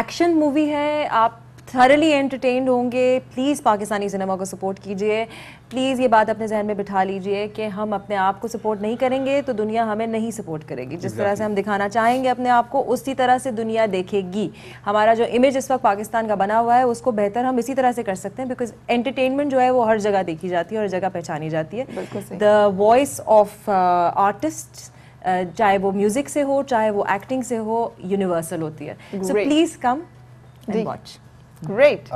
एक्शन um, मूवी है आप थरली एंटरटेन्ड होंगे प्लीज़ पाकिस्तानी सिनेमा को सपोर्ट कीजिए प्लीज़ ये बात अपने जहन में बिठा लीजिए कि हम अपने आप को सपोर्ट नहीं करेंगे तो दुनिया हमें नहीं सपोर्ट करेगी जिस तरह से हम दिखाना चाहेंगे अपने आप को उसी तरह से दुनिया देखेगी हमारा जो इमेज इस वक्त पाकिस्तान का बना हुआ है उसको बेहतर हम इसी तरह से कर सकते हैं बिकॉज एंटरटेनमेंट जो है वो हर जगह देखी जाती है और हर जगह पहचानी जाती है द वॉइस ऑफ आर्टिस्ट चाहे वो म्यूजिक से हो चाहे वो एक्टिंग से हो यूनिवर्सल होती है so please come watch great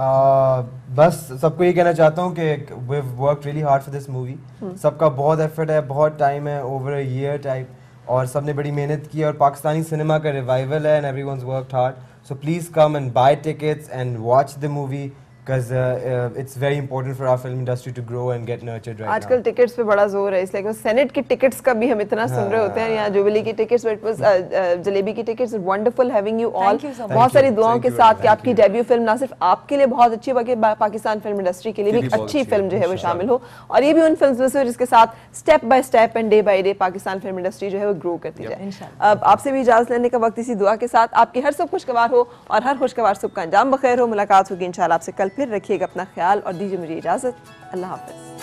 बस सबको ये कहना चाहता हूँ कि we work really hard for this movie सबका बहुत एफर्ट है बहुत टाइम है ओवर अ ईयर टाइप और सब ने बड़ी मेहनत की और पाकिस्तानी सिनेमा का रिवाइवल है and everyone work hard so please come and buy tickets and watch the movie because uh, uh, it's very important for our film industry to grow and get nurtured right आजकल टिकट्स पे बड़ा जोर है इसलिए सेनेट की टिकट्स का भी हम इतना हाँ, सुन रहे होते हैं यहाँ जुबली की टिकट्स बट वाज जलेबी की tickets wonderful having you all बहुत सारी दुआओं के साथ कि आपकी debut film ना सिर्फ आपके लिए बहुत अच्छी बल्कि पाकिस्तान film industry के लिए भी अच्छी film जो है वो शामिल हो और ये भी उन films में से जिसके साथ step by step and day by day Pakistan film industry जो है वो grow करती जाए अब आपसे भी इजाजत लेने का वक्त इसी दुआ के साथ आपकी हर सब खुशगवार हो और हर खुशगवार सब का अंजाम बखैर हो मुलाकात होगी इंशाल्लाह आपसे कल फिर रखिएगा अपना ख्याल और दीजिए मुझे इजाज़त अल्लाह हाफ़